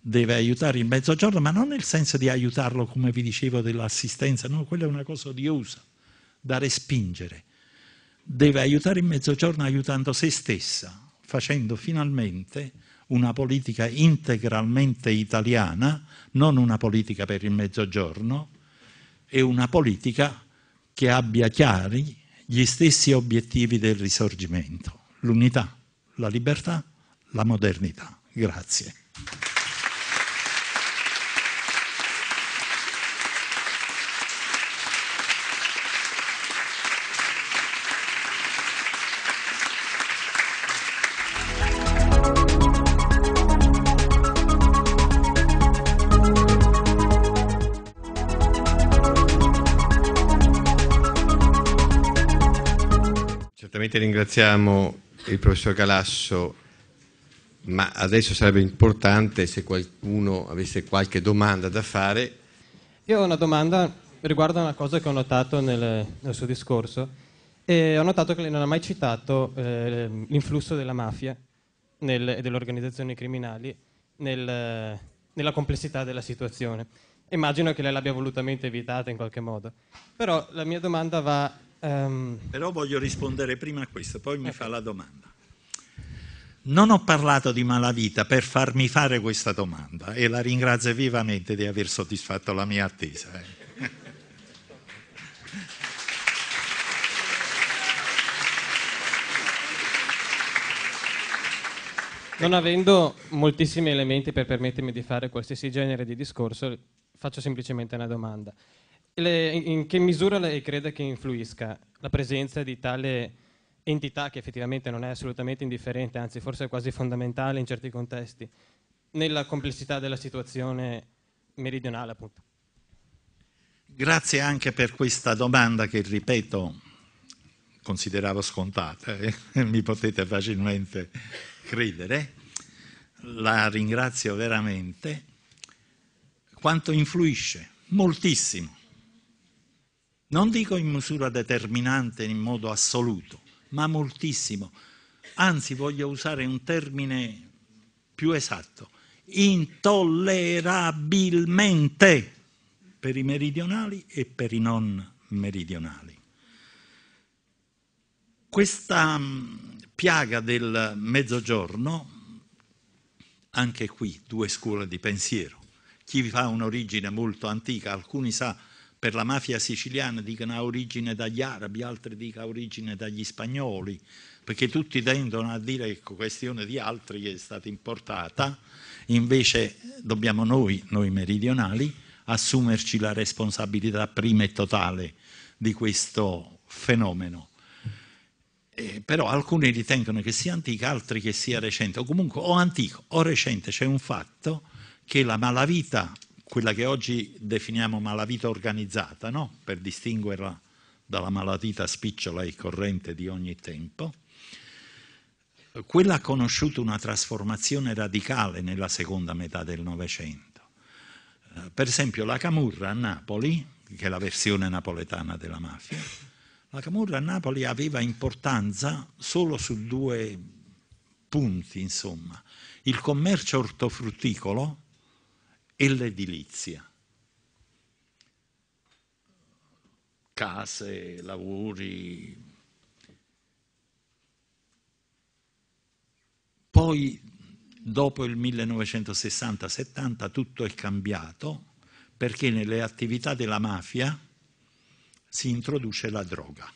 deve aiutare il Mezzogiorno, ma non nel senso di aiutarlo, come vi dicevo, dell'assistenza, no, quella è una cosa odiosa, da respingere. Deve aiutare il Mezzogiorno aiutando se stessa, facendo finalmente una politica integralmente italiana, non una politica per il Mezzogiorno, e una politica che abbia chiari gli stessi obiettivi del risorgimento, l'unità, la libertà, la modernità. Grazie. Ovviamente ringraziamo il professor Galasso, ma adesso sarebbe importante se qualcuno avesse qualche domanda da fare. Io ho una domanda riguardo a una cosa che ho notato nel, nel suo discorso. E ho notato che lei non ha mai citato eh, l'influsso della mafia nel, e delle organizzazioni criminali nel, nella complessità della situazione. Immagino che lei l'abbia volutamente evitata in qualche modo. Però la mia domanda va Um... Però voglio rispondere prima a questo, poi mi okay. fa la domanda. Non ho parlato di malavita per farmi fare questa domanda e la ringrazio vivamente di aver soddisfatto la mia attesa. Eh. Non avendo moltissimi elementi per permettermi di fare qualsiasi genere di discorso, faccio semplicemente una domanda le, in che misura lei crede che influisca la presenza di tale entità che effettivamente non è assolutamente indifferente, anzi forse è quasi fondamentale in certi contesti, nella complessità della situazione meridionale appunto? Grazie anche per questa domanda che, ripeto, consideravo scontata e eh? mi potete facilmente credere. La ringrazio veramente. Quanto influisce? Moltissimo non dico in misura determinante, in modo assoluto, ma moltissimo. Anzi, voglio usare un termine più esatto, intollerabilmente per i meridionali e per i non meridionali. Questa mm, piaga del mezzogiorno, anche qui due scuole di pensiero, chi fa un'origine molto antica, alcuni sa per la mafia siciliana dicono ha origine dagli arabi, altri dicono ha origine dagli spagnoli, perché tutti tendono a dire che è ecco, questione di altri che è stata importata, invece dobbiamo noi, noi meridionali, assumerci la responsabilità prima e totale di questo fenomeno. Eh, però alcuni ritengono che sia antica, altri che sia recente, o comunque o antico o recente c'è un fatto che la malavita quella che oggi definiamo malavita organizzata, no? per distinguerla dalla malavita spicciola e corrente di ogni tempo, quella ha conosciuto una trasformazione radicale nella seconda metà del Novecento. Eh, per esempio la Camurra a Napoli, che è la versione napoletana della mafia, la Camurra a Napoli aveva importanza solo su due punti, insomma. Il commercio ortofrutticolo, e l'edilizia. Case, lavori. Poi, dopo il 1960-70, tutto è cambiato perché nelle attività della mafia si introduce la droga.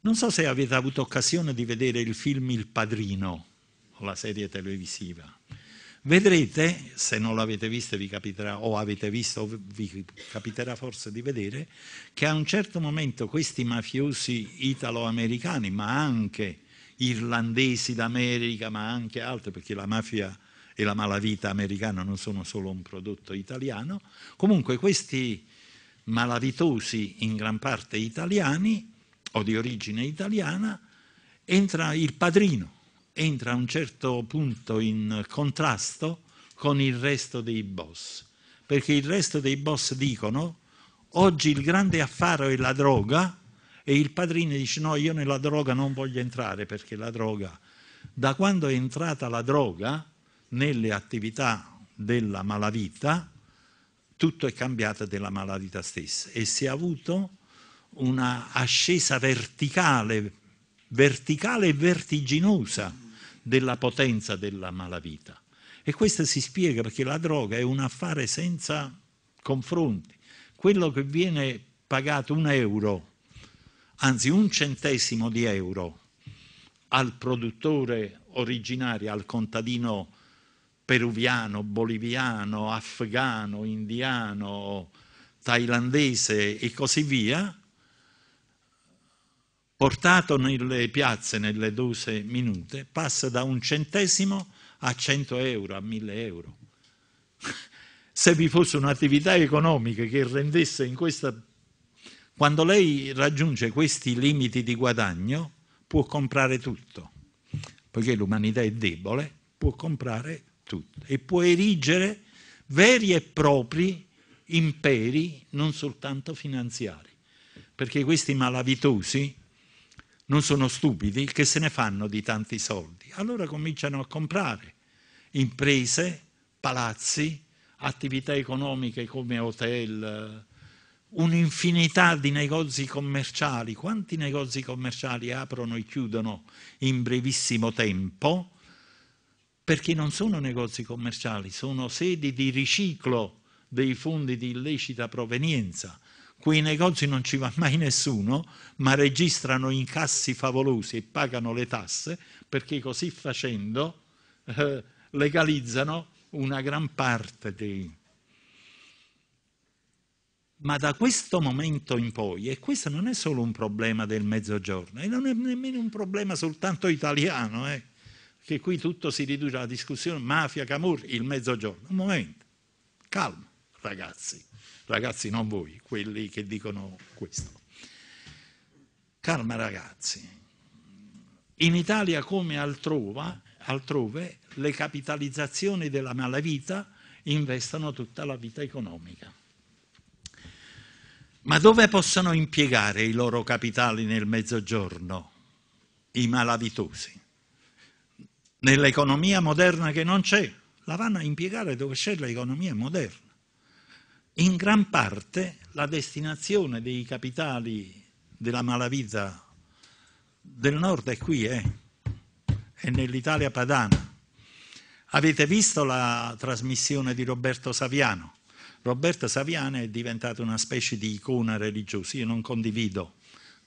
Non so se avete avuto occasione di vedere il film Il Padrino la serie televisiva. Vedrete, se non l'avete visto vi capiterà, o avete visto vi capiterà forse di vedere, che a un certo momento questi mafiosi italo-americani, ma anche irlandesi d'America, ma anche altri, perché la mafia e la malavita americana non sono solo un prodotto italiano, comunque questi malavitosi in gran parte italiani o di origine italiana, entra il padrino entra a un certo punto in contrasto con il resto dei boss, perché il resto dei boss dicono oggi il grande affaro è la droga e il padrino dice no io nella droga non voglio entrare perché la droga, da quando è entrata la droga nelle attività della malavita, tutto è cambiato della malavita stessa e si è avuto una ascesa verticale verticale e vertiginosa della potenza della malavita. E questo si spiega perché la droga è un affare senza confronti. Quello che viene pagato un euro, anzi un centesimo di euro, al produttore originario, al contadino peruviano, boliviano, afghano, indiano, thailandese e così via, portato nelle piazze nelle 12 minute, passa da un centesimo a 100 euro, a 1000 euro. Se vi fosse un'attività economica che rendesse in questa... Quando lei raggiunge questi limiti di guadagno, può comprare tutto, poiché l'umanità è debole, può comprare tutto e può erigere veri e propri imperi, non soltanto finanziari, perché questi malavitosi non sono stupidi, che se ne fanno di tanti soldi. Allora cominciano a comprare imprese, palazzi, attività economiche come hotel, un'infinità di negozi commerciali. Quanti negozi commerciali aprono e chiudono in brevissimo tempo? Perché non sono negozi commerciali, sono sedi di riciclo dei fondi di illecita provenienza quei negozi non ci va mai nessuno, ma registrano incassi favolosi e pagano le tasse perché così facendo eh, legalizzano una gran parte dei... Ma da questo momento in poi, e questo non è solo un problema del mezzogiorno, e non è nemmeno un problema soltanto italiano, eh, che qui tutto si riduce alla discussione mafia, Camur, il mezzogiorno. Un momento, calma ragazzi Ragazzi, non voi, quelli che dicono questo. Calma ragazzi, in Italia come altrova, altrove le capitalizzazioni della malavita investono tutta la vita economica. Ma dove possono impiegare i loro capitali nel mezzogiorno i malavitosi? Nell'economia moderna che non c'è, la vanno a impiegare dove c'è l'economia moderna in gran parte la destinazione dei capitali della malavita del nord è qui, eh? è nell'Italia padana. Avete visto la trasmissione di Roberto Saviano? Roberto Saviano è diventato una specie di icona religiosa. Io non condivido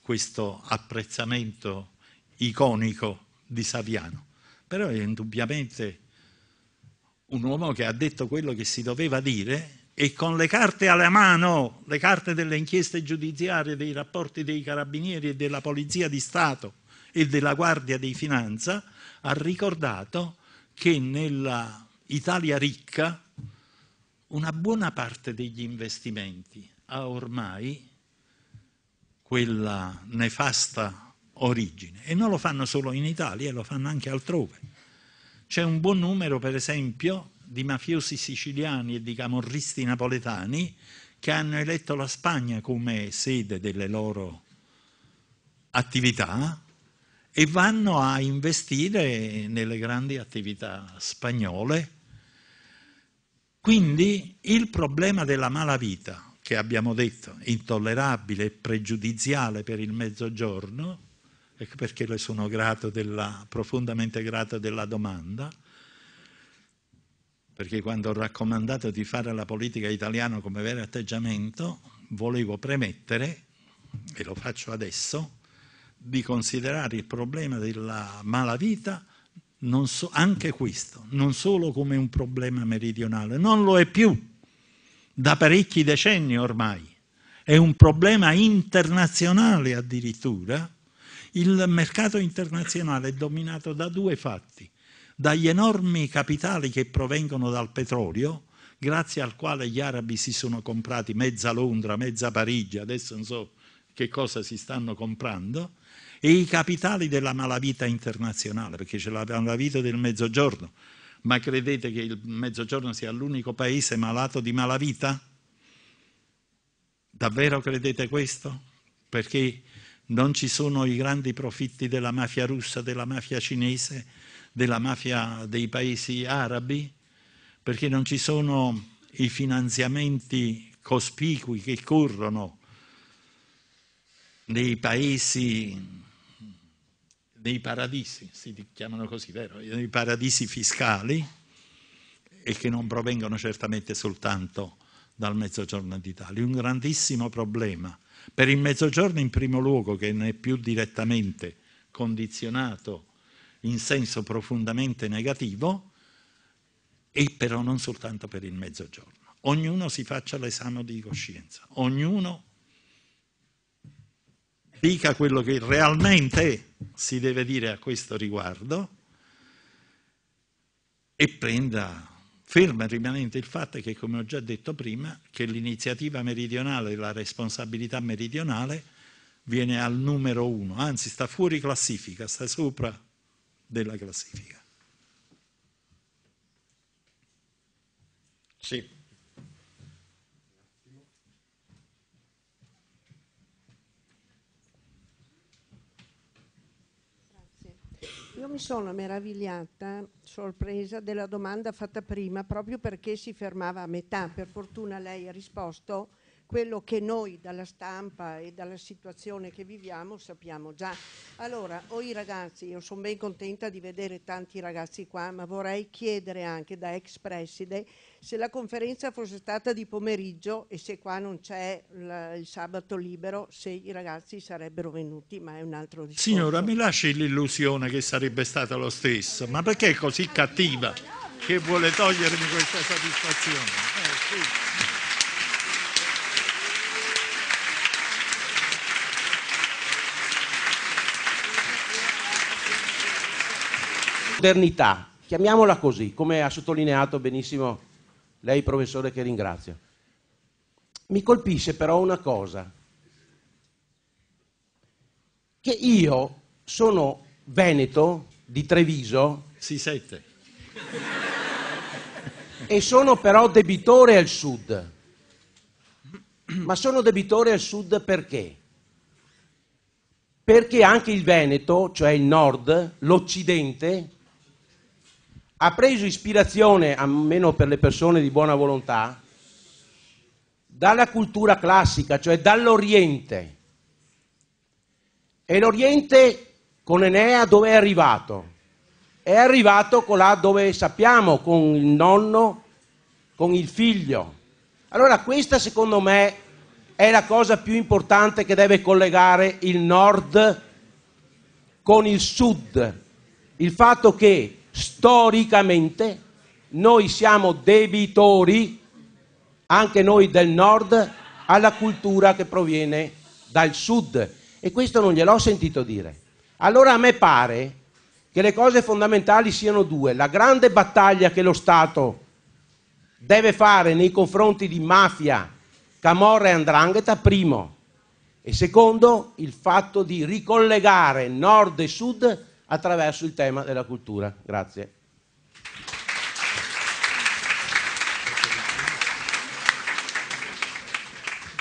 questo apprezzamento iconico di Saviano, però è indubbiamente un uomo che ha detto quello che si doveva dire e con le carte alla mano, le carte delle inchieste giudiziarie, dei rapporti dei carabinieri e della Polizia di Stato e della Guardia di Finanza, ha ricordato che nella Italia ricca una buona parte degli investimenti ha ormai quella nefasta origine e non lo fanno solo in Italia, lo fanno anche altrove. C'è un buon numero, per esempio, di mafiosi siciliani e di camorristi napoletani che hanno eletto la Spagna come sede delle loro attività e vanno a investire nelle grandi attività spagnole. Quindi il problema della malavita, che abbiamo detto intollerabile e pregiudiziale per il mezzogiorno, ecco perché le sono grato della, profondamente grato della domanda, perché quando ho raccomandato di fare la politica italiana come vero atteggiamento, volevo premettere, e lo faccio adesso, di considerare il problema della malavita so, anche questo, non solo come un problema meridionale, non lo è più da parecchi decenni ormai, è un problema internazionale addirittura. Il mercato internazionale è dominato da due fatti, dagli enormi capitali che provengono dal petrolio, grazie al quale gli arabi si sono comprati mezza Londra, mezza Parigi, adesso non so che cosa si stanno comprando, e i capitali della malavita internazionale, perché c'è la malavita del mezzogiorno, ma credete che il mezzogiorno sia l'unico paese malato di malavita? Davvero credete questo? Perché non ci sono i grandi profitti della mafia russa, della mafia cinese, della mafia dei paesi arabi, perché non ci sono i finanziamenti cospicui che corrono nei paesi, nei paradisi, si chiamano così, vero? Nei paradisi fiscali e che non provengono certamente soltanto dal Mezzogiorno d'Italia. Un grandissimo problema per il Mezzogiorno in primo luogo che ne è più direttamente condizionato in senso profondamente negativo e però non soltanto per il mezzogiorno. Ognuno si faccia l'esame di coscienza, ognuno dica quello che realmente si deve dire a questo riguardo e prenda ferma e rimanente il fatto che, come ho già detto prima, che l'iniziativa meridionale e la responsabilità meridionale viene al numero uno, anzi sta fuori classifica, sta sopra della classifica. Sì. Io mi sono meravigliata, sorpresa della domanda fatta prima, proprio perché si fermava a metà. Per fortuna lei ha risposto quello che noi dalla stampa e dalla situazione che viviamo sappiamo già. Allora, o i ragazzi, io sono ben contenta di vedere tanti ragazzi qua, ma vorrei chiedere anche da ex preside se la conferenza fosse stata di pomeriggio e se qua non c'è il sabato libero, se i ragazzi sarebbero venuti, ma è un altro discorso. Signora, mi lasci l'illusione che sarebbe stata lo stesso, ma perché è così cattiva che vuole togliermi questa soddisfazione? Eh, sì. modernità, chiamiamola così, come ha sottolineato benissimo lei, professore, che ringrazio. Mi colpisce però una cosa, che io sono veneto di Treviso. Si sente. E sono però debitore al sud. Ma sono debitore al sud perché? Perché anche il Veneto, cioè il nord, l'Occidente, ha preso ispirazione, almeno per le persone di buona volontà, dalla cultura classica, cioè dall'Oriente. E l'Oriente con Enea dove è arrivato? È arrivato là dove sappiamo, con il nonno, con il figlio. Allora questa secondo me è la cosa più importante che deve collegare il nord con il sud. Il fatto che storicamente noi siamo debitori, anche noi del nord, alla cultura che proviene dal sud. E questo non gliel'ho sentito dire. Allora a me pare che le cose fondamentali siano due. La grande battaglia che lo Stato deve fare nei confronti di mafia, camorra e andrangheta, primo. E secondo, il fatto di ricollegare nord e sud attraverso il tema della cultura. Grazie.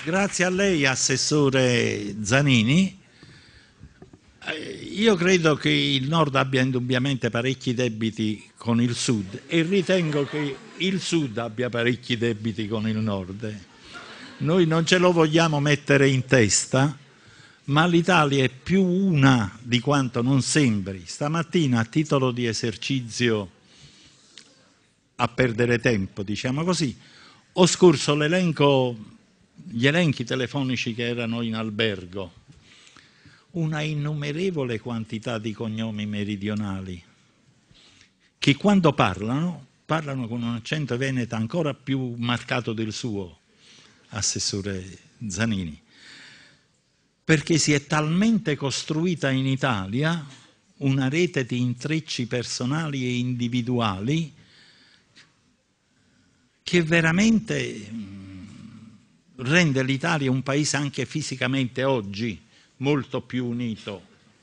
Grazie a lei, Assessore Zanini. Eh, io credo che il Nord abbia indubbiamente parecchi debiti con il Sud e ritengo che il Sud abbia parecchi debiti con il Nord. Noi non ce lo vogliamo mettere in testa, ma l'Italia è più una di quanto non sembri. Stamattina, a titolo di esercizio a perdere tempo, diciamo così, ho scorso l'elenco, gli elenchi telefonici che erano in albergo, una innumerevole quantità di cognomi meridionali, che quando parlano, parlano con un accento veneto ancora più marcato del suo, assessore Zanini perché si è talmente costruita in Italia una rete di intrecci personali e individuali che veramente mm, rende l'Italia un paese anche fisicamente oggi molto più unito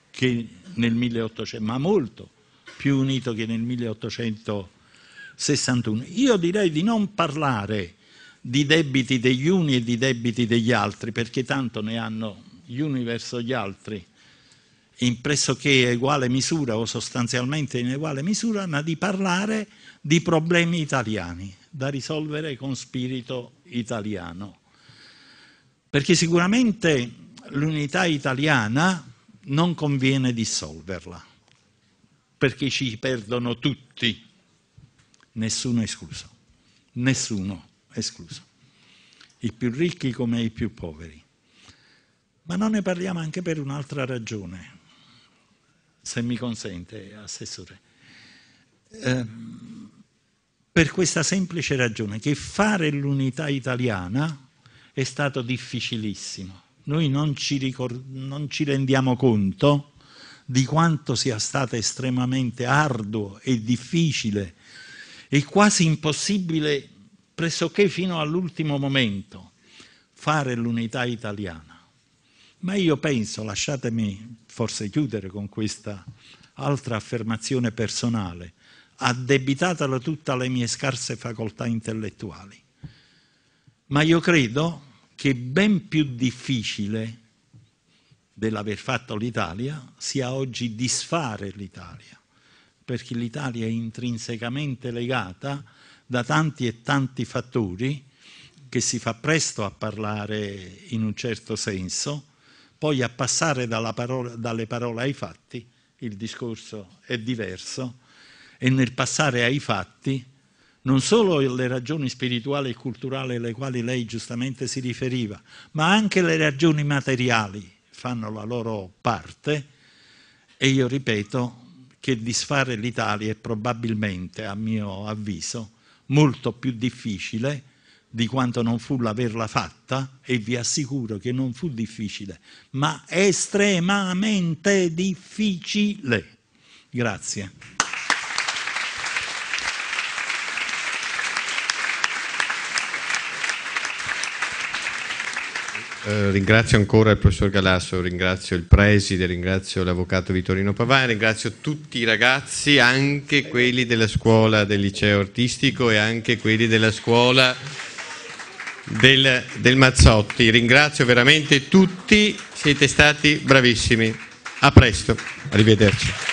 che nel 1800, ma molto più unito che nel 1861. Io direi di non parlare di debiti degli uni e di debiti degli altri, perché tanto ne hanno gli uni verso gli altri, in pressoché uguale misura o sostanzialmente in uguale misura, ma di parlare di problemi italiani da risolvere con spirito italiano. Perché sicuramente l'unità italiana non conviene dissolverla, perché ci perdono tutti, nessuno escluso, nessuno escluso, i più ricchi come i più poveri. Ma non ne parliamo anche per un'altra ragione, se mi consente, Assessore. Eh, per questa semplice ragione che fare l'unità italiana è stato difficilissimo. Noi non ci, ricord- non ci rendiamo conto di quanto sia stato estremamente arduo e difficile e quasi impossibile pressoché fino all'ultimo momento fare l'unità italiana. Ma io penso, lasciatemi forse chiudere con questa altra affermazione personale, addebitatela tutta alle mie scarse facoltà intellettuali, ma io credo che ben più difficile dell'aver fatto l'Italia sia oggi disfare l'Italia, perché l'Italia è intrinsecamente legata da tanti e tanti fattori che si fa presto a parlare in un certo senso, poi a passare parola, dalle parole ai fatti il discorso è diverso e nel passare ai fatti non solo le ragioni spirituali e culturali alle quali lei giustamente si riferiva, ma anche le ragioni materiali fanno la loro parte e io ripeto che disfare l'Italia è probabilmente, a mio avviso, molto più difficile di quanto non fu l'averla fatta e vi assicuro che non fu difficile, ma estremamente difficile. Grazie. Eh, ringrazio ancora il professor Galasso, ringrazio il preside, ringrazio l'avvocato Vittorino Pavani, ringrazio tutti i ragazzi, anche quelli della scuola del liceo artistico e anche quelli della scuola del, del Mazzotti. Ringrazio veramente tutti, siete stati bravissimi. A presto, arrivederci.